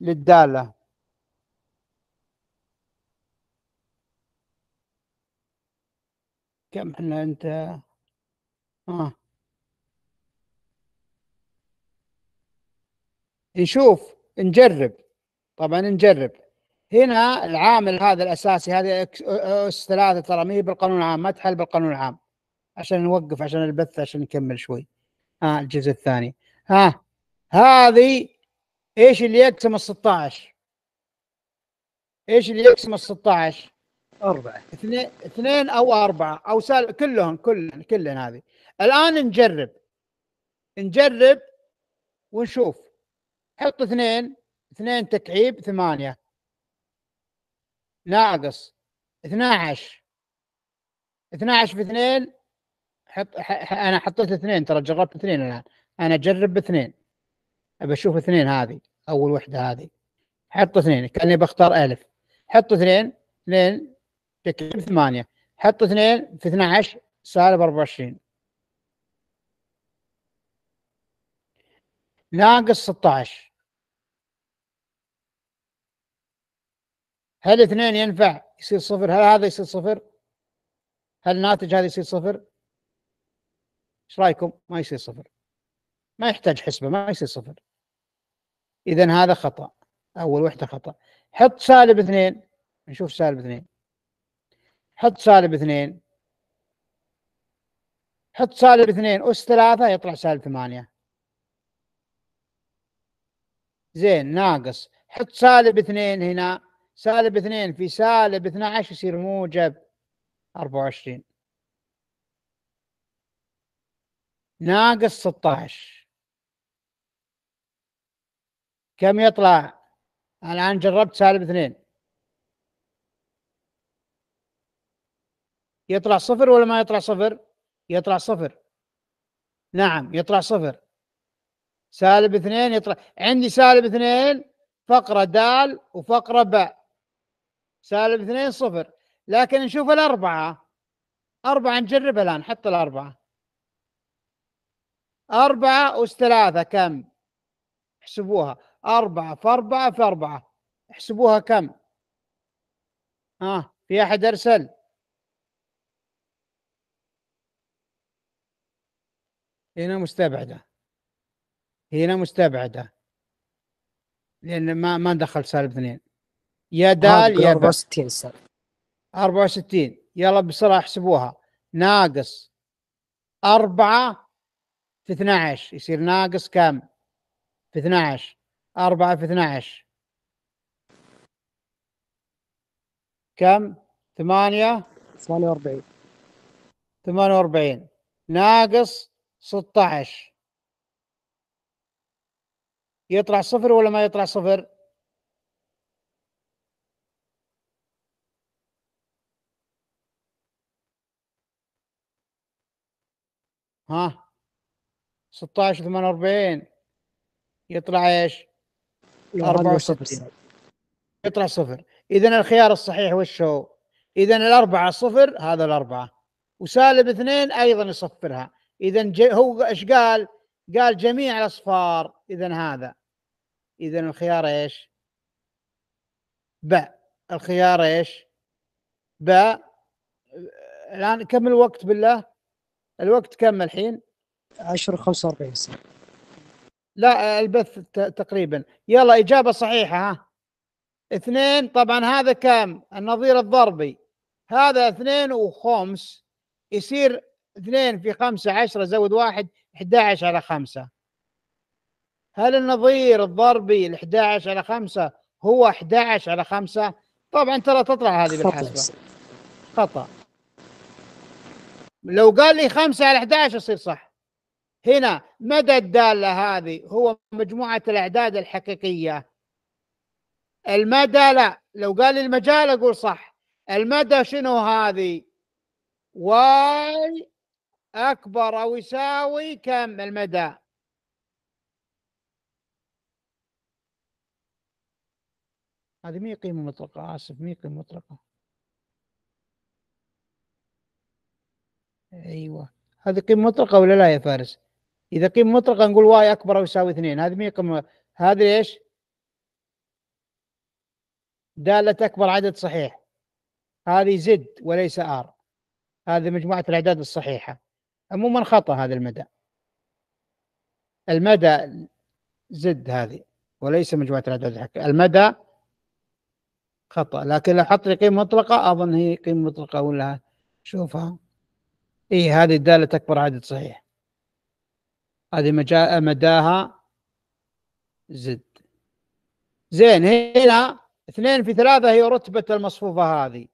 للدالة كم احنا انت اه نشوف نجرب طبعا نجرب هنا العامل هذا الاساسي هذه اس ثلاثه ترى ما هي بالقانون العام ما تحل بالقانون العام عشان نوقف عشان البث عشان نكمل شوي ها آه الجزء الثاني ها آه. هذه ايش اللي يقسم ال 16 ايش اللي يقسم ال 16 أربعة اثنين اثنين أو أربعة أو سال كلهم كلهم كلهم هذه الآن نجرب نجرب ونشوف حط اثنين اثنين تكعيب ثمانية ناقص 12 12 في اثنين حط انا حطيت اثنين ترى جربت اثنين الان انا اجرب باثنين ابى اشوف اثنين هذه اول وحده هذه حط اثنين كاني بختار الف حط اثنين اثنين تكتب 8 حط 2 في 12 سالب 24 ناقص 16 هل 2 ينفع يصير صفر هل هذا يصير صفر هل الناتج هذا يصير صفر ايش رايكم ما يصير صفر ما يحتاج حسبه ما يصير صفر اذا هذا خطا اول وحده خطا حط سالب اثنين نشوف سالب اثنين حط سالب اثنين حط سالب اثنين أس ثلاثة يطلع سالب ثمانية زين ناقص حط سالب اثنين هنا سالب اثنين في سالب 12 يصير موجب 24 ناقص 16 كم يطلع؟ الآن جربت سالب اثنين يطلع صفر ولا ما يطلع صفر يطلع صفر نعم يطلع صفر سالب اثنين يطلع عندي سالب اثنين فقرة دال وفقرة باء سالب اثنين صفر لكن نشوف الأربعة أربعة نجربها الآن حط الأربعة أربعة أس ثلاثة كم احسبوها أربعة في أربعة في أربعة احسبوها كم ها آه. في أحد أرسل هنا مستبعدة هنا مستبعدة لأن ما ما ندخل سالب اثنين يا دال يا 64 سالب 64 يلا بسرعة احسبوها ناقص أربعة في 12 يصير ناقص كم في 12 أربعة في 12 كم ثمانية 48 48 ناقص 16 يطلع صفر ولا ما يطلع صفر ها 16 48 يطلع ايش 64 يطلع صفر اذا الخيار الصحيح وش هو اذا الاربعه صفر هذا الاربعه وسالب اثنين ايضا يصفرها اذا هو ايش قال؟ قال جميع الاصفار اذا هذا اذا الخيار ايش؟ باء الخيار ايش؟ باء الان كم الوقت بالله؟ الوقت كم الحين؟ 10 45 لا البث تقريبا يلا اجابه صحيحه ها اثنين طبعا هذا كم؟ النظير الضربي هذا اثنين وخمس يصير 2 في 5 10 زود 1 11 على 5 هل النظير الضربي ال 11 على 5 هو 11 على 5 طبعا ترى تطلع هذه بالحسبة خطأ لو قال لي 5 على 11 يصير صح هنا مدى الدالة هذه هو مجموعة الأعداد الحقيقية المدى لا لو قال لي المجال أقول صح المدى شنو هذه واي أكبر أو يساوي كم المدى هذه مي قيمة مطلقة آسف مي قيمة مطلقة أيوة هذه قيمة مطلقة ولا لا يا فارس إذا قيمة مطلقة نقول واي أكبر أو يساوي اثنين هذه مي قيمة هذه إيش دالة أكبر عدد صحيح هذه زد وليس آر هذه مجموعة الأعداد الصحيحة عموما خطأ هذا المدى المدى زد هذه وليس مجموعة الأعداد الحقيقية المدى خطأ لكن لو حط لي قيمة مطلقة أظن هي قيمة مطلقة ولا شوفها اي هذه الدالة أكبر عدد صحيح هذه مجا... مداها زد زين هنا اثنين في ثلاثة هي رتبة المصفوفة هذه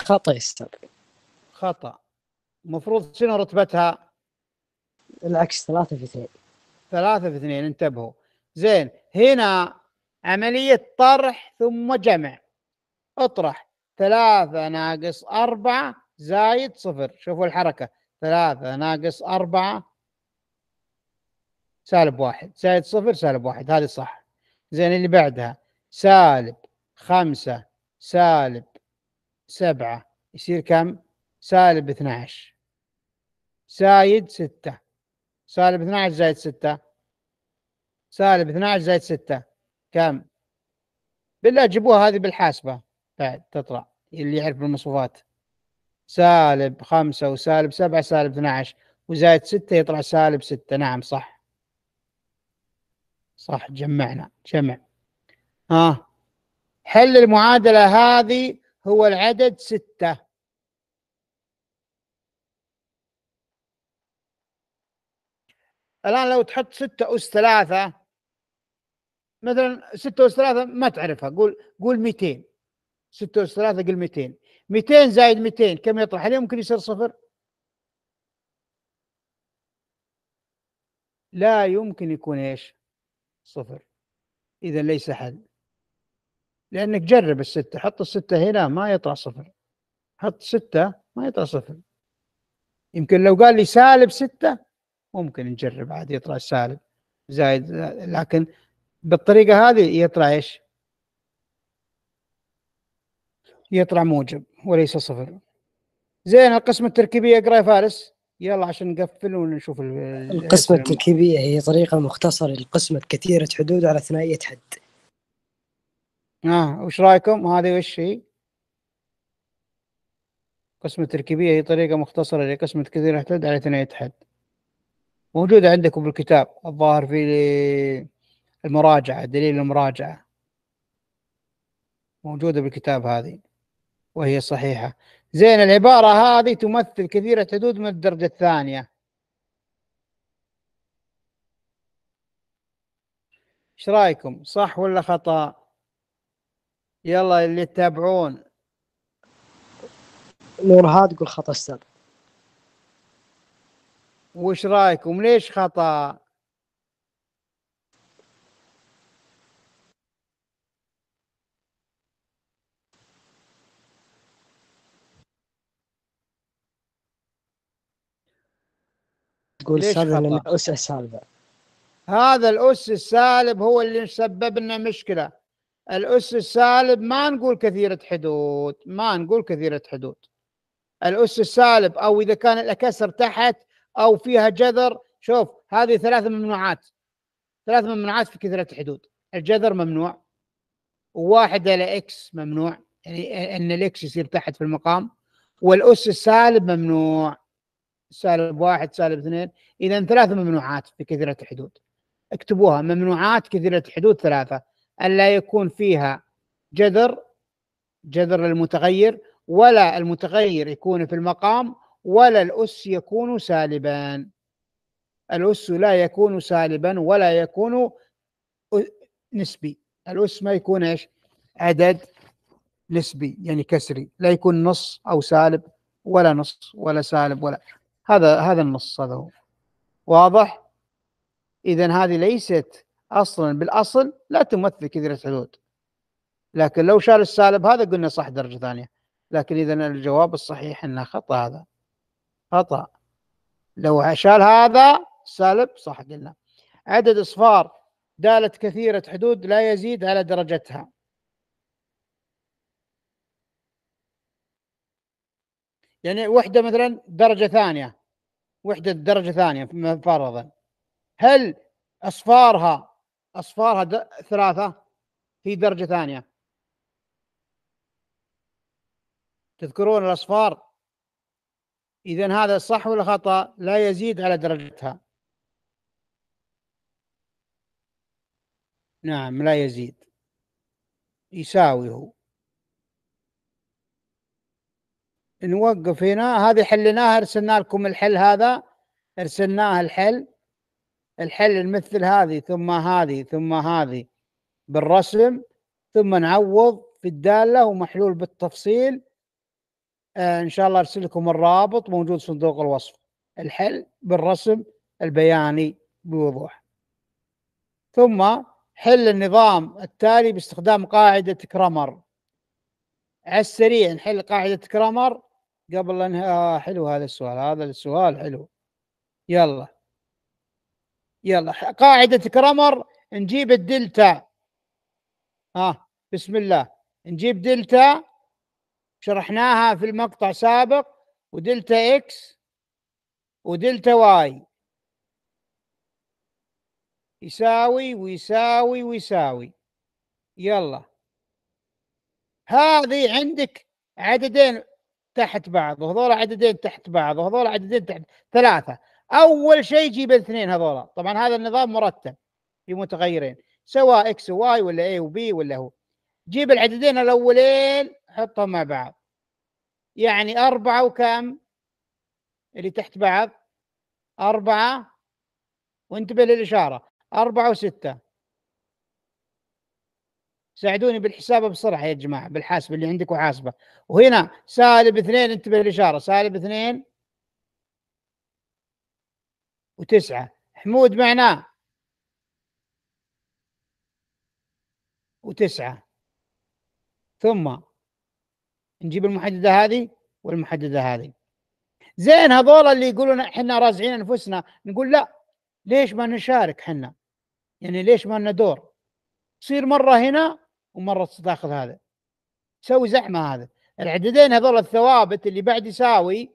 خطأ يستر خطأ مفروض شنو رتبتها؟ العكس ثلاثة في اثنين ثلاثة في اثنين انتبهوا زين هنا عملية طرح ثم جمع اطرح ثلاثة ناقص أربعة زايد صفر شوفوا الحركة ثلاثة ناقص أربعة سالب واحد زايد صفر سالب واحد هذه صح زين اللي بعدها سالب خمسة سالب سبعة يصير كم؟ سالب 12 زايد 6 سالب 12 زايد 6 سالب 12 زايد 6 كم بالله جيبوها هذه بالحاسبة بعد تطلع اللي يعرف المصفوفات سالب 5 وسالب 7 سالب 12 وزايد 6 يطلع سالب 6 نعم صح صح جمعنا جمع ها حل المعادلة هذه هو العدد 6 الآن لو تحط ستة أس ثلاثة مثلا ستة أس ثلاثة ما تعرفها قول قول 200 ستة أس ثلاثة قل 200 200 زائد 200 كم يطلع؟ هل يمكن يصير صفر لا يمكن يكون ايش صفر إذا ليس حل لأنك جرب الستة حط الستة هنا ما يطلع صفر حط ستة ما يطلع صفر يمكن لو قال لي سالب ستة ممكن نجرب عادي يطلع سالب زائد لكن بالطريقه هذه يطلع ايش؟ يطلع موجب وليس صفر زين القسمة التركيبية اقرا يا فارس يلا عشان نقفل ونشوف القسمة التركيبية هي طريقة مختصرة للقسمة كثيرة حدود على ثنائية حد اه وش رايكم هذه وش هي؟ قسمة تركيبية هي طريقة مختصرة لقسمة كثيرة حدود على ثنائية حد موجودة عندكم بالكتاب الظاهر في المراجعة دليل المراجعة موجودة بالكتاب هذه وهي صحيحة زين العبارة هذه تمثل كثيرة حدود من الدرجة الثانية ايش رايكم صح ولا خطأ يلا اللي يتابعون نور هاد تقول خطأ استاذ وش رايكم ليش خطا تقول سالب لان اسع سالبه هذا الاس السالب هو اللي سبب لنا مشكله الاس السالب ما نقول كثيره حدود ما نقول كثيره حدود الاس السالب او اذا كان الاكسر تحت او فيها جذر شوف هذه ثلاث ممنوعات ثلاث ممنوعات في كثره الحدود الجذر ممنوع وواحد على اكس ممنوع يعني ان الاكس يصير تحت في المقام والاس السالب ممنوع سالب واحد سالب اثنين اذا ثلاث ممنوعات في كثره الحدود اكتبوها ممنوعات كثيرة الحدود ثلاثة ألا يكون فيها جذر جذر المتغير ولا المتغير يكون في المقام ولا الأس يكون سالبا الأس لا يكون سالبا ولا يكون نسبي الأس ما يكون إيش عدد نسبي يعني كسري لا يكون نص أو سالب ولا نص ولا سالب ولا هذا هذا النص هذا هو واضح إذا هذه ليست أصلا بالأصل لا تمثل كثيرة حدود لكن لو شال السالب هذا قلنا صح درجة ثانية لكن إذا الجواب الصحيح أنه خطأ هذا خطأ لو شال هذا سالب صح قلنا عدد أصفار دالت كثيرة حدود لا يزيد على درجتها يعني وحدة مثلا درجة ثانية وحدة درجة ثانية فرضا هل أصفارها أصفارها ثلاثة في درجة ثانية تذكرون الأصفار إذا هذا صح ولا خطأ لا يزيد على درجتها نعم لا يزيد يساوي هو نوقف هنا هذه حليناها ارسلنا لكم الحل هذا ارسلناه الحل الحل مثل هذه ثم هذه ثم هذه بالرسم ثم نعوض في الدالة ومحلول بالتفصيل آه، ان شاء الله ارسل لكم الرابط موجود في صندوق الوصف الحل بالرسم البياني بوضوح ثم حل النظام التالي باستخدام قاعدة كرامر على السريع نحل قاعدة كرامر قبل أن آه، حلو هذا السؤال هذا السؤال حلو يلا يلا قاعدة كرامر نجيب الدلتا ها آه. بسم الله نجيب دلتا شرحناها في المقطع سابق ودلتا اكس ودلتا واي يساوي ويساوي ويساوي يلا هذه عندك عددين تحت بعض وهذول عددين تحت بعض وهذول عددين تحت ثلاثة أول شيء جيب الاثنين هذول طبعا هذا النظام مرتب في متغيرين سواء اكس وواي ولا اي وبي ولا هو جيب العددين الاولين حطهم مع بعض يعني أربعة وكم اللي تحت بعض أربعة وانتبه للإشارة أربعة وستة ساعدوني بالحساب بسرعة يا جماعة بالحاسب اللي عندك وحاسبة وهنا سالب اثنين انتبه للإشارة سالب اثنين وتسعة حمود معناه وتسعة ثم نجيب المحدده هذه والمحدده هذه زين هذول اللي يقولون احنا رازعين انفسنا نقول لا ليش ما نشارك حنا يعني ليش ما لنا دور تصير مره هنا ومره تاخذ هذا تسوي زحمه هذا العددين هذول الثوابت اللي بعد يساوي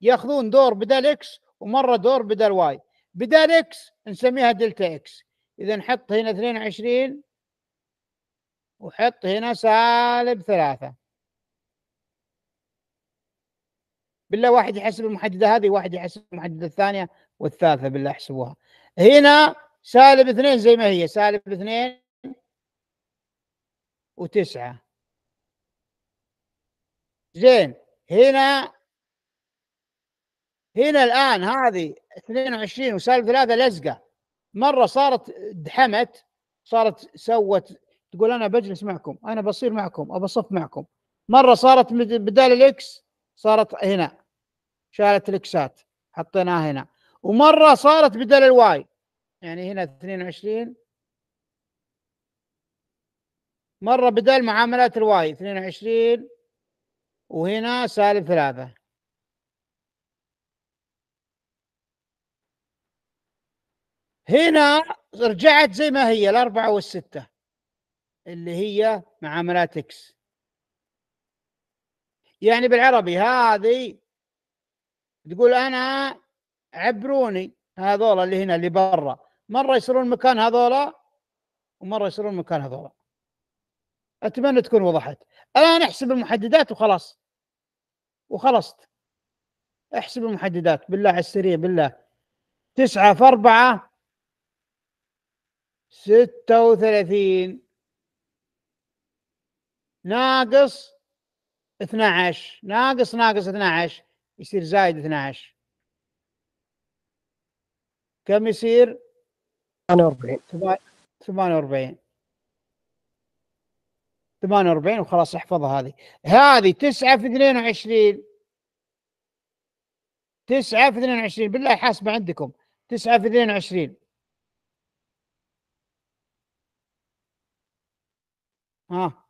ياخذون دور بدل اكس ومره دور بدل واي بدل اكس نسميها دلتا اكس اذا نحط هنا 22 وحط هنا سالب ثلاثة بالله واحد يحسب المحددة هذه واحد يحسب المحددة الثانية والثالثة بالله احسبوها هنا سالب اثنين زي ما هي سالب اثنين وتسعة زين هنا هنا الآن هذه 22 وسالب ثلاثة لزقة مرة صارت دحمت صارت سوت تقول انا بجلس معكم انا بصير معكم ابصف معكم مره صارت بدال الاكس صارت هنا شالت الاكسات حطيناها هنا ومره صارت بدل الواي يعني هنا 22 مره بدل معاملات الواي 22 وهنا سالب ثلاثة هنا رجعت زي ما هي الأربعة والستة اللي هي معاملات اكس يعني بالعربي هذه تقول انا عبروني هذولا اللي هنا اللي برا مره يصيرون مكان هذولا ومره يصيرون مكان هذولا اتمنى تكون وضحت الان احسب المحددات وخلاص وخلصت احسب المحددات بالله على السريع بالله تسعة في أربعة ستة وثلاثين ناقص 12 ناقص ناقص 12 يصير زائد 12 كم يصير 48 48 48 وخلاص احفظها هذه هذه 9 في 22 9 في 22 بالله حاسبة عندكم 9 في 22 ها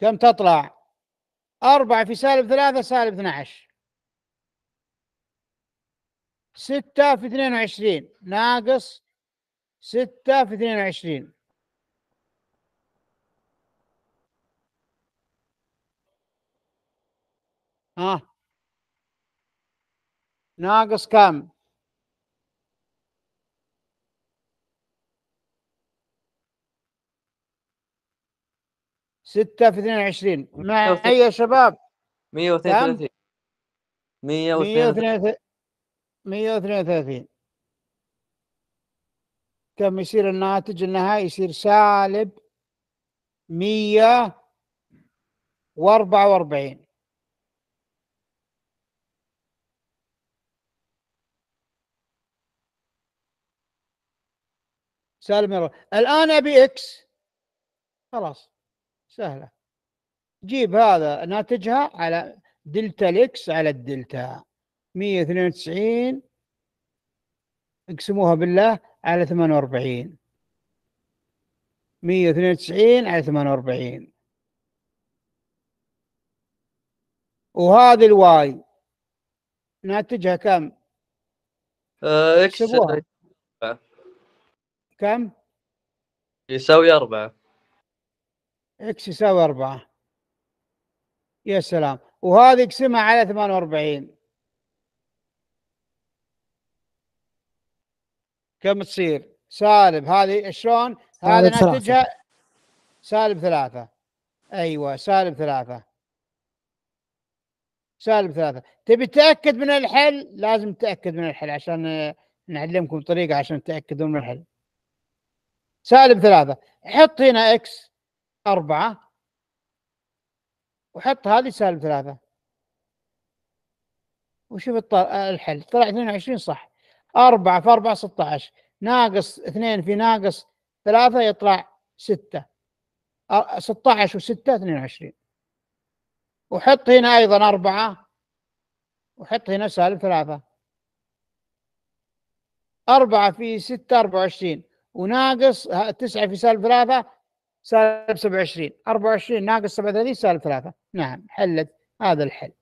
كم تطلع أربعة في سالب ثلاثة سالب 12 ستة في اثنين وعشرين ناقص ستة في اثنين وعشرين ها ناقص كم 6 في 22 مع اي يا شباب 132 132 132 كم يصير الناتج النهائي يصير سالب 144 سالب الان ابي اكس خلاص سهلة جيب هذا ناتجها على دلتا الاكس على الدلتا 192 اقسموها بالله على 48 192 على 48 وهذه الواي ناتجها كم؟ آه، اكس كم؟ يساوي أربعة اكس يساوي 4 يا سلام وهذه اقسمها على 48 كم تصير سالب هذه شلون هذا ناتجها سالب ثلاثة ايوه سالب ثلاثة سالب ثلاثة تبي تتأكد من الحل لازم تتأكد من الحل عشان نعلمكم طريقة عشان تتأكدون من الحل سالب ثلاثة حط هنا اكس أربعة وحط هذه سالب ثلاثة وشوف الحل طلع 22 صح أربعة في أربعة 16 ناقص اثنين في ناقص ثلاثة يطلع ستة 16 وستة 22 وحط هنا أيضا أربعة وحط هنا سالب ثلاثة أربعة في ستة أربعة وعشرين وناقص تسعة في سالب ثلاثة سالب 27 24 ناقص 37 سالب 3 نعم حلت هذا الحل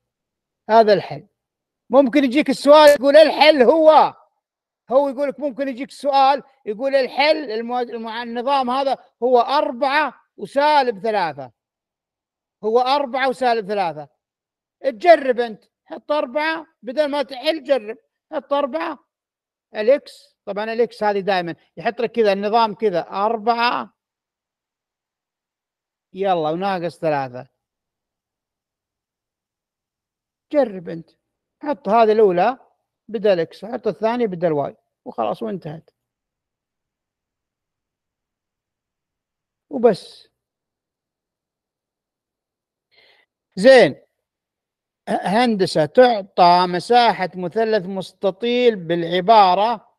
هذا الحل ممكن يجيك السؤال يقول الحل هو هو يقول لك ممكن يجيك السؤال يقول الحل النظام هذا هو أربعة وسالب ثلاثة هو أربعة وسالب ثلاثة تجرب أنت حط أربعة بدل ما تحل جرب حط أربعة الإكس طبعا الإكس هذه دائما يحط لك كذا النظام كذا أربعة يلا وناقص ثلاثة جرب أنت حط هذه الأولى بدل إكس وحط الثانية بدل واي وخلاص وانتهت وبس زين هندسة تعطى مساحة مثلث مستطيل بالعبارة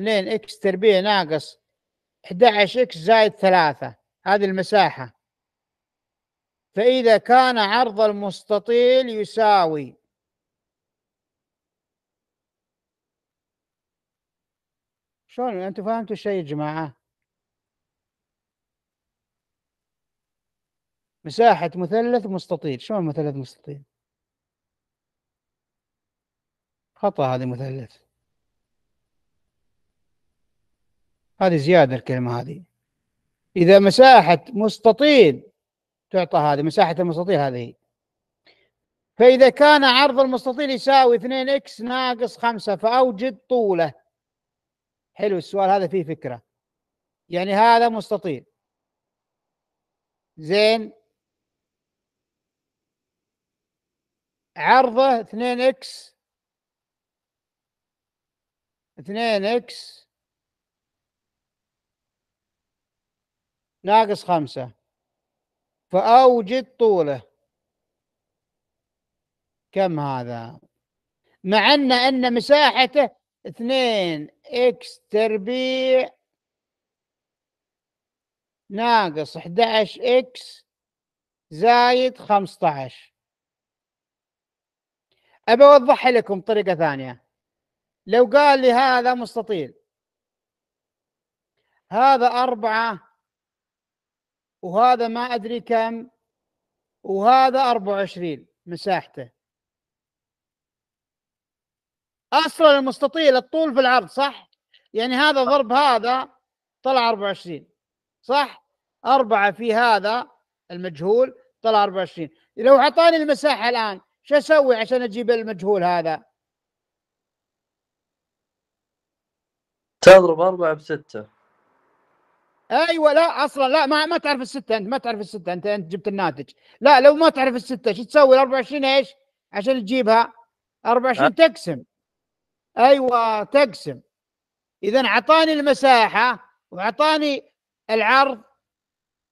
2 اكس تربيع ناقص 11 اكس زائد 3 هذه المساحة فإذا كان عرض المستطيل يساوي شلون أنتم فهمتوا شيء يا جماعة مساحة مثلث مستطيل شلون مثلث مستطيل خطأ هذا مثلث هذه زيادة الكلمة هذه إذا مساحة مستطيل تعطى هذه مساحة المستطيل هذه فإذا كان عرض المستطيل يساوي 2 إكس ناقص 5 فأوجد طوله حلو السؤال هذا فيه فكرة يعني هذا مستطيل زين عرضه 2 إكس 2 إكس ناقص 5 فأوجد طوله كم هذا مع أن أن مساحته اثنين إكس تربيع ناقص 11 إكس زايد 15 أبي أوضح لكم طريقة ثانية لو قال لي هذا مستطيل هذا أربعة وهذا ما أدري كم وهذا 24 مساحته أصلا المستطيل الطول في العرض صح؟ يعني هذا ضرب هذا طلع 24 صح؟ أربعة في هذا المجهول طلع 24 لو أعطاني المساحة الآن شو أسوي عشان أجيب المجهول هذا؟ تضرب أربعة بستة ايوه لا اصلا لا ما ما تعرف السته انت ما تعرف السته انت انت جبت الناتج لا لو ما تعرف السته شو تسوي ال 24 ايش؟ عشان تجيبها 24 أه. تقسم ايوه تقسم اذا اعطاني المساحه واعطاني العرض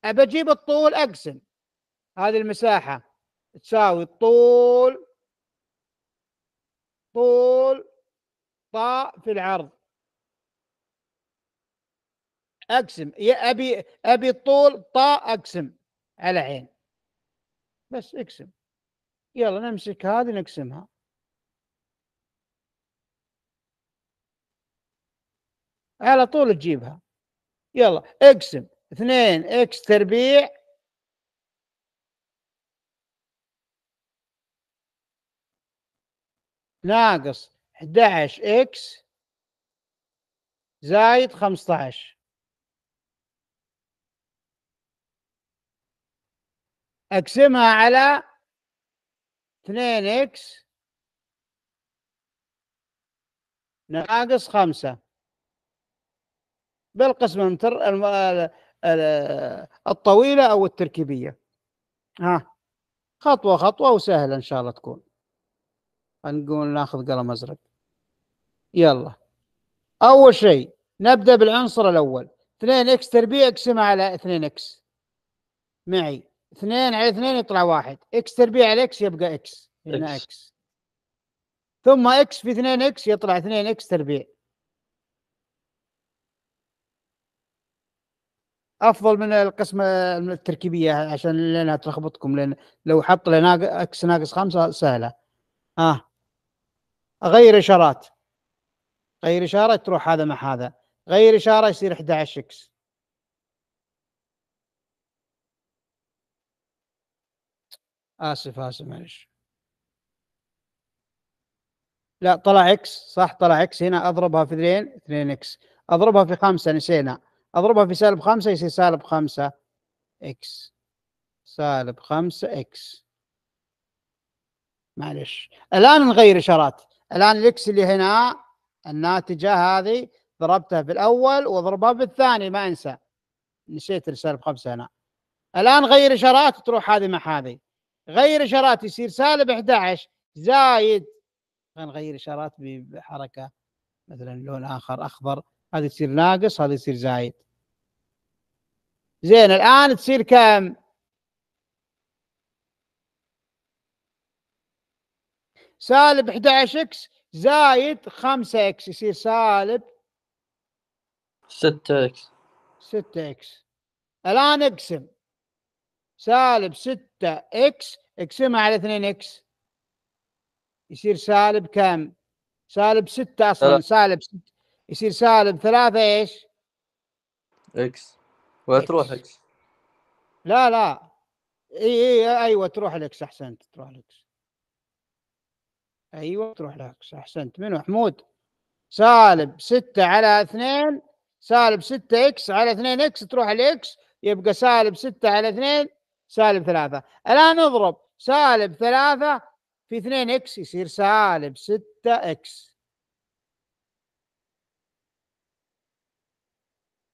ابى اجيب الطول اقسم هذه المساحه تساوي الطول طول طاء في العرض اقسم يا ابي ابي الطول طاء اقسم على عين بس اقسم يلا نمسك هذه نقسمها على طول تجيبها يلا اقسم اثنين اكس تربيع ناقص 11 اكس زايد 15 اقسمها على 2 x ناقص 5 بالقسم المتر... الطويلة أو التركيبية ها خطوة خطوة وسهلة إن شاء الله تكون نقول ناخذ قلم أزرق يلا أول شيء نبدأ بالعنصر الأول 2 x تربيع اقسمها على 2 x معي 2 على 2 يطلع واحد اكس تربيع على اكس يبقى اكس هنا اكس, ثم اكس في 2 اكس يطلع 2 اكس تربيع افضل من القسمه التركيبيه عشان لانها تلخبطكم لان لو حط لنا اكس ناقص خمسه سهله ها آه. غير اشارات غير اشاره تروح هذا مع هذا غير اشاره يصير 11 اكس اسف اسف معلش لا طلع اكس صح طلع اكس هنا اضربها في 2 2 اكس اضربها في 5 نسينا اضربها في سالب 5 يصير سالب 5 اكس سالب 5 اكس معلش الان نغير اشارات الان الاكس اللي هنا الناتجه هذه ضربتها في الاول واضربها في الثاني ما انسى نسيت السالب 5 هنا الان غير اشارات تروح هذه مع هذه غير اشارات يصير سالب 11 زايد خلينا نغير اشارات بحركه مثلا لون اخر اخضر هذه تصير ناقص هذه تصير زايد زين الان تصير كم سالب 11 اكس زايد 5 اكس يصير سالب 6 اكس 6 اكس الان اقسم سالب 6 اكس اقسمها على 2 اكس يصير سالب كم؟ سالب 6 اصلا أه. سالب 6 يصير سالب 3 ايش؟ اكس وتروح اكس لا لا اي اي ايوه تروح الاكس احسنت تروح الاكس ايوه تروح الاكس احسنت منو حمود سالب 6 على 2 سالب 6 اكس على 2 اكس تروح الاكس يبقى سالب 6 على 2 سالب ثلاثة الآن اضرب سالب ثلاثة في 2 اكس يصير سالب 6 اكس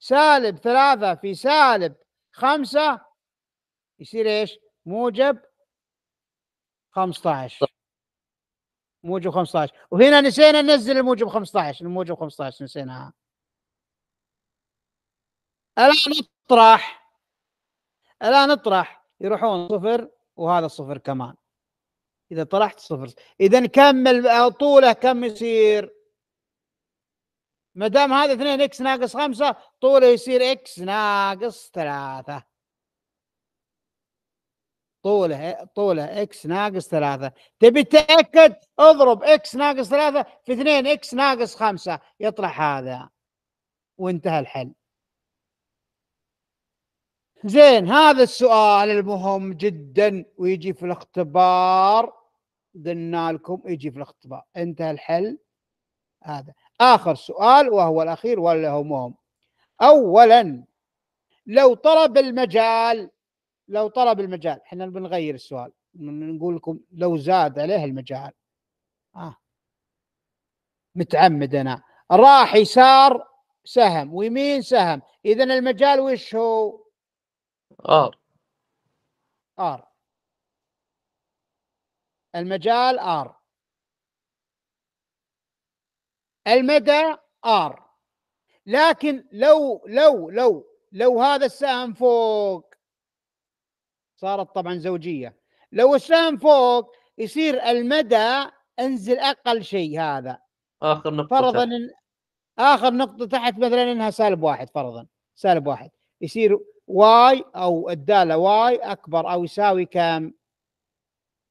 سالب ثلاثة في سالب خمسة يصير ايش؟ موجب 15 موجب 15 وهنا نسينا ننزل الموجب 15 الموجب 15 نسيناها الآن نطرح الآن نطرح يروحون صفر وهذا صفر كمان اذا طرحت صفر اذا كمل طوله كم يصير ما دام هذا 2 اكس ناقص 5 طوله يصير اكس ناقص 3 طوله طوله اكس ناقص 3 تبي تتاكد اضرب اكس ناقص 3 في 2 اكس ناقص 5 يطلع هذا وانتهى الحل زين هذا السؤال المهم جدا ويجي في الاختبار قلنا لكم يجي في الاختبار انتهى الحل هذا آخر سؤال وهو الأخير هو مهم أولا لو طلب المجال لو طلب المجال احنا بنغير السؤال نقول لكم لو زاد عليه المجال آه. متعمد أنا راح يسار سهم ويمين سهم إذا المجال وش هو ار ار المجال ار المدى ار لكن لو لو لو لو هذا السهم فوق صارت طبعا زوجيه لو السهم فوق يصير المدى انزل اقل شيء هذا اخر نقطه فرضا اخر نقطه تحت مثلا انها سالب واحد فرضا سالب واحد يصير واي او الداله واي اكبر او يساوي كم؟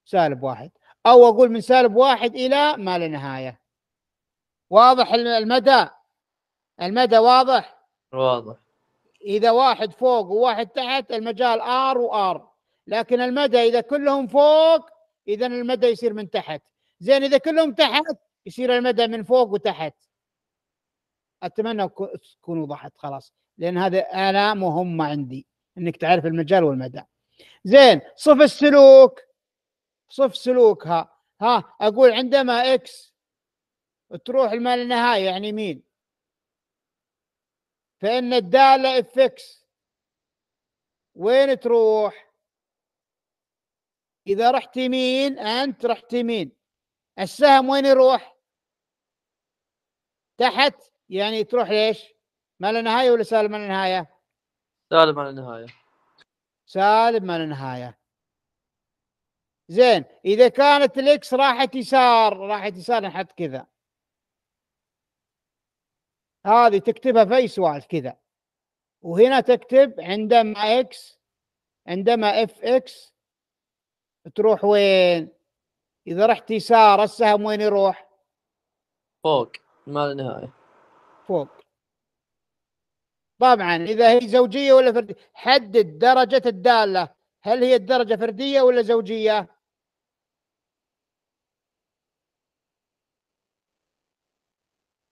سالب واحد او اقول من سالب واحد الى ما لا نهايه واضح المدى المدى واضح؟ واضح اذا واحد فوق وواحد تحت المجال ار وار لكن المدى اذا كلهم فوق اذا المدى يصير من تحت زين اذا كلهم تحت يصير المدى من فوق وتحت اتمنى تكون وضحت خلاص لان هذا انا مهمه عندي انك تعرف المجال والمدى زين صف السلوك صف سلوكها ها اقول عندما اكس تروح لما لا نهايه يعني مين فان الداله اف اكس وين تروح اذا رحت يمين انت رحت يمين السهم وين يروح تحت يعني تروح ليش ما لا نهايه ولا سالب ما لا نهايه؟ سالب ما لا نهايه سالب ما لا نهايه زين اذا كانت الاكس راحت يسار راحت يسار نحط كذا هذه تكتبها في اي سوالف كذا وهنا تكتب عندما اكس عندما اف اكس تروح وين؟ اذا رحت يسار السهم وين يروح؟ فوق ما لا نهايه فوق طبعا اذا هي زوجيه ولا فرديه حدد درجه الداله هل هي الدرجه فرديه ولا زوجيه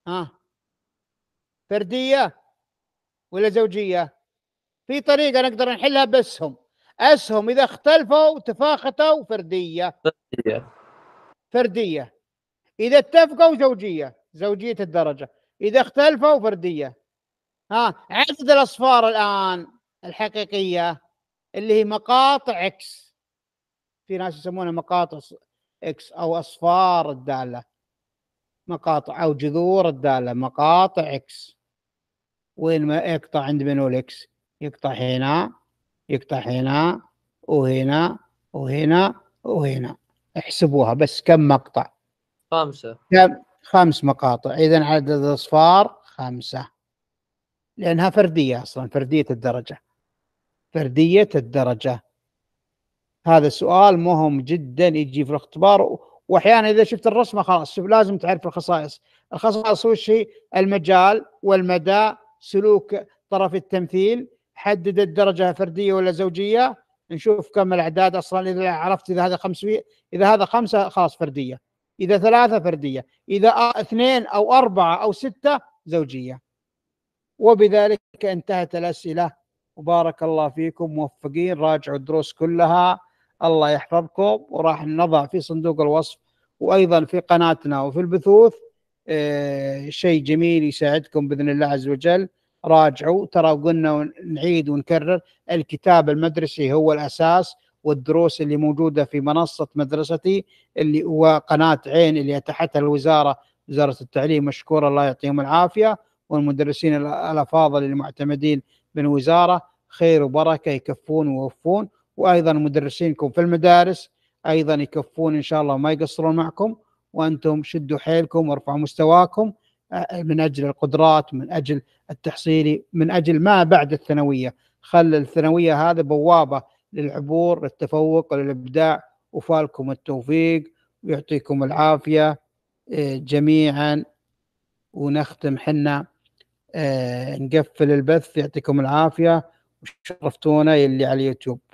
ها فرديه ولا زوجيه في طريقه نقدر نحلها باسهم اسهم اذا اختلفوا تفاقتوا فرديه فرديه فرديه اذا اتفقوا زوجيه زوجيه الدرجه اذا اختلفوا فرديه ها عدد الاصفار الان الحقيقيه اللي هي مقاطع اكس في ناس يسمونها مقاطع اكس او اصفار الداله مقاطع او جذور الداله مقاطع اكس وين ما يقطع عند منو الاكس يقطع هنا يقطع هنا وهنا وهنا وهنا احسبوها بس كم مقطع خمسة كم خمس مقاطع اذا عدد الاصفار خمسه لانها فرديه اصلا فرديه الدرجه فرديه الدرجه هذا سؤال مهم جدا يجي في الاختبار واحيانا اذا شفت الرسمه خلاص لازم تعرف الخصائص الخصائص وش هي المجال والمدى سلوك طرف التمثيل حدد الدرجه فرديه ولا زوجيه نشوف كم الاعداد اصلا اذا عرفت اذا هذا خمس اذا هذا خمسه خلاص فرديه اذا ثلاثه فرديه اذا اثنين او اربعه او سته زوجيه وبذلك انتهت الأسئلة وبارك الله فيكم موفقين راجعوا الدروس كلها الله يحفظكم وراح نضع في صندوق الوصف وأيضا في قناتنا وفي البثوث آه، شيء جميل يساعدكم بإذن الله عز وجل راجعوا ترى قلنا نعيد ونكرر الكتاب المدرسي هو الأساس والدروس اللي موجودة في منصة مدرستي اللي وقناة عين اللي تحتها الوزارة وزارة التعليم مشكورة الله يعطيهم العافية والمدرسين الافاضل المعتمدين بالوزاره خير وبركه يكفون ويوفون وايضا مدرسينكم في المدارس ايضا يكفون ان شاء الله ما يقصرون معكم وانتم شدوا حيلكم وارفعوا مستواكم آه، من اجل القدرات من اجل التحصيلي من اجل ما بعد الثانويه خل الثانويه هذا بوابه للعبور للتفوق للابداع وفالكم التوفيق ويعطيكم العافيه آه، جميعا ونختم حنا آه، نقفل البث يعطيكم العافيه وشرفتونا اللي على اليوتيوب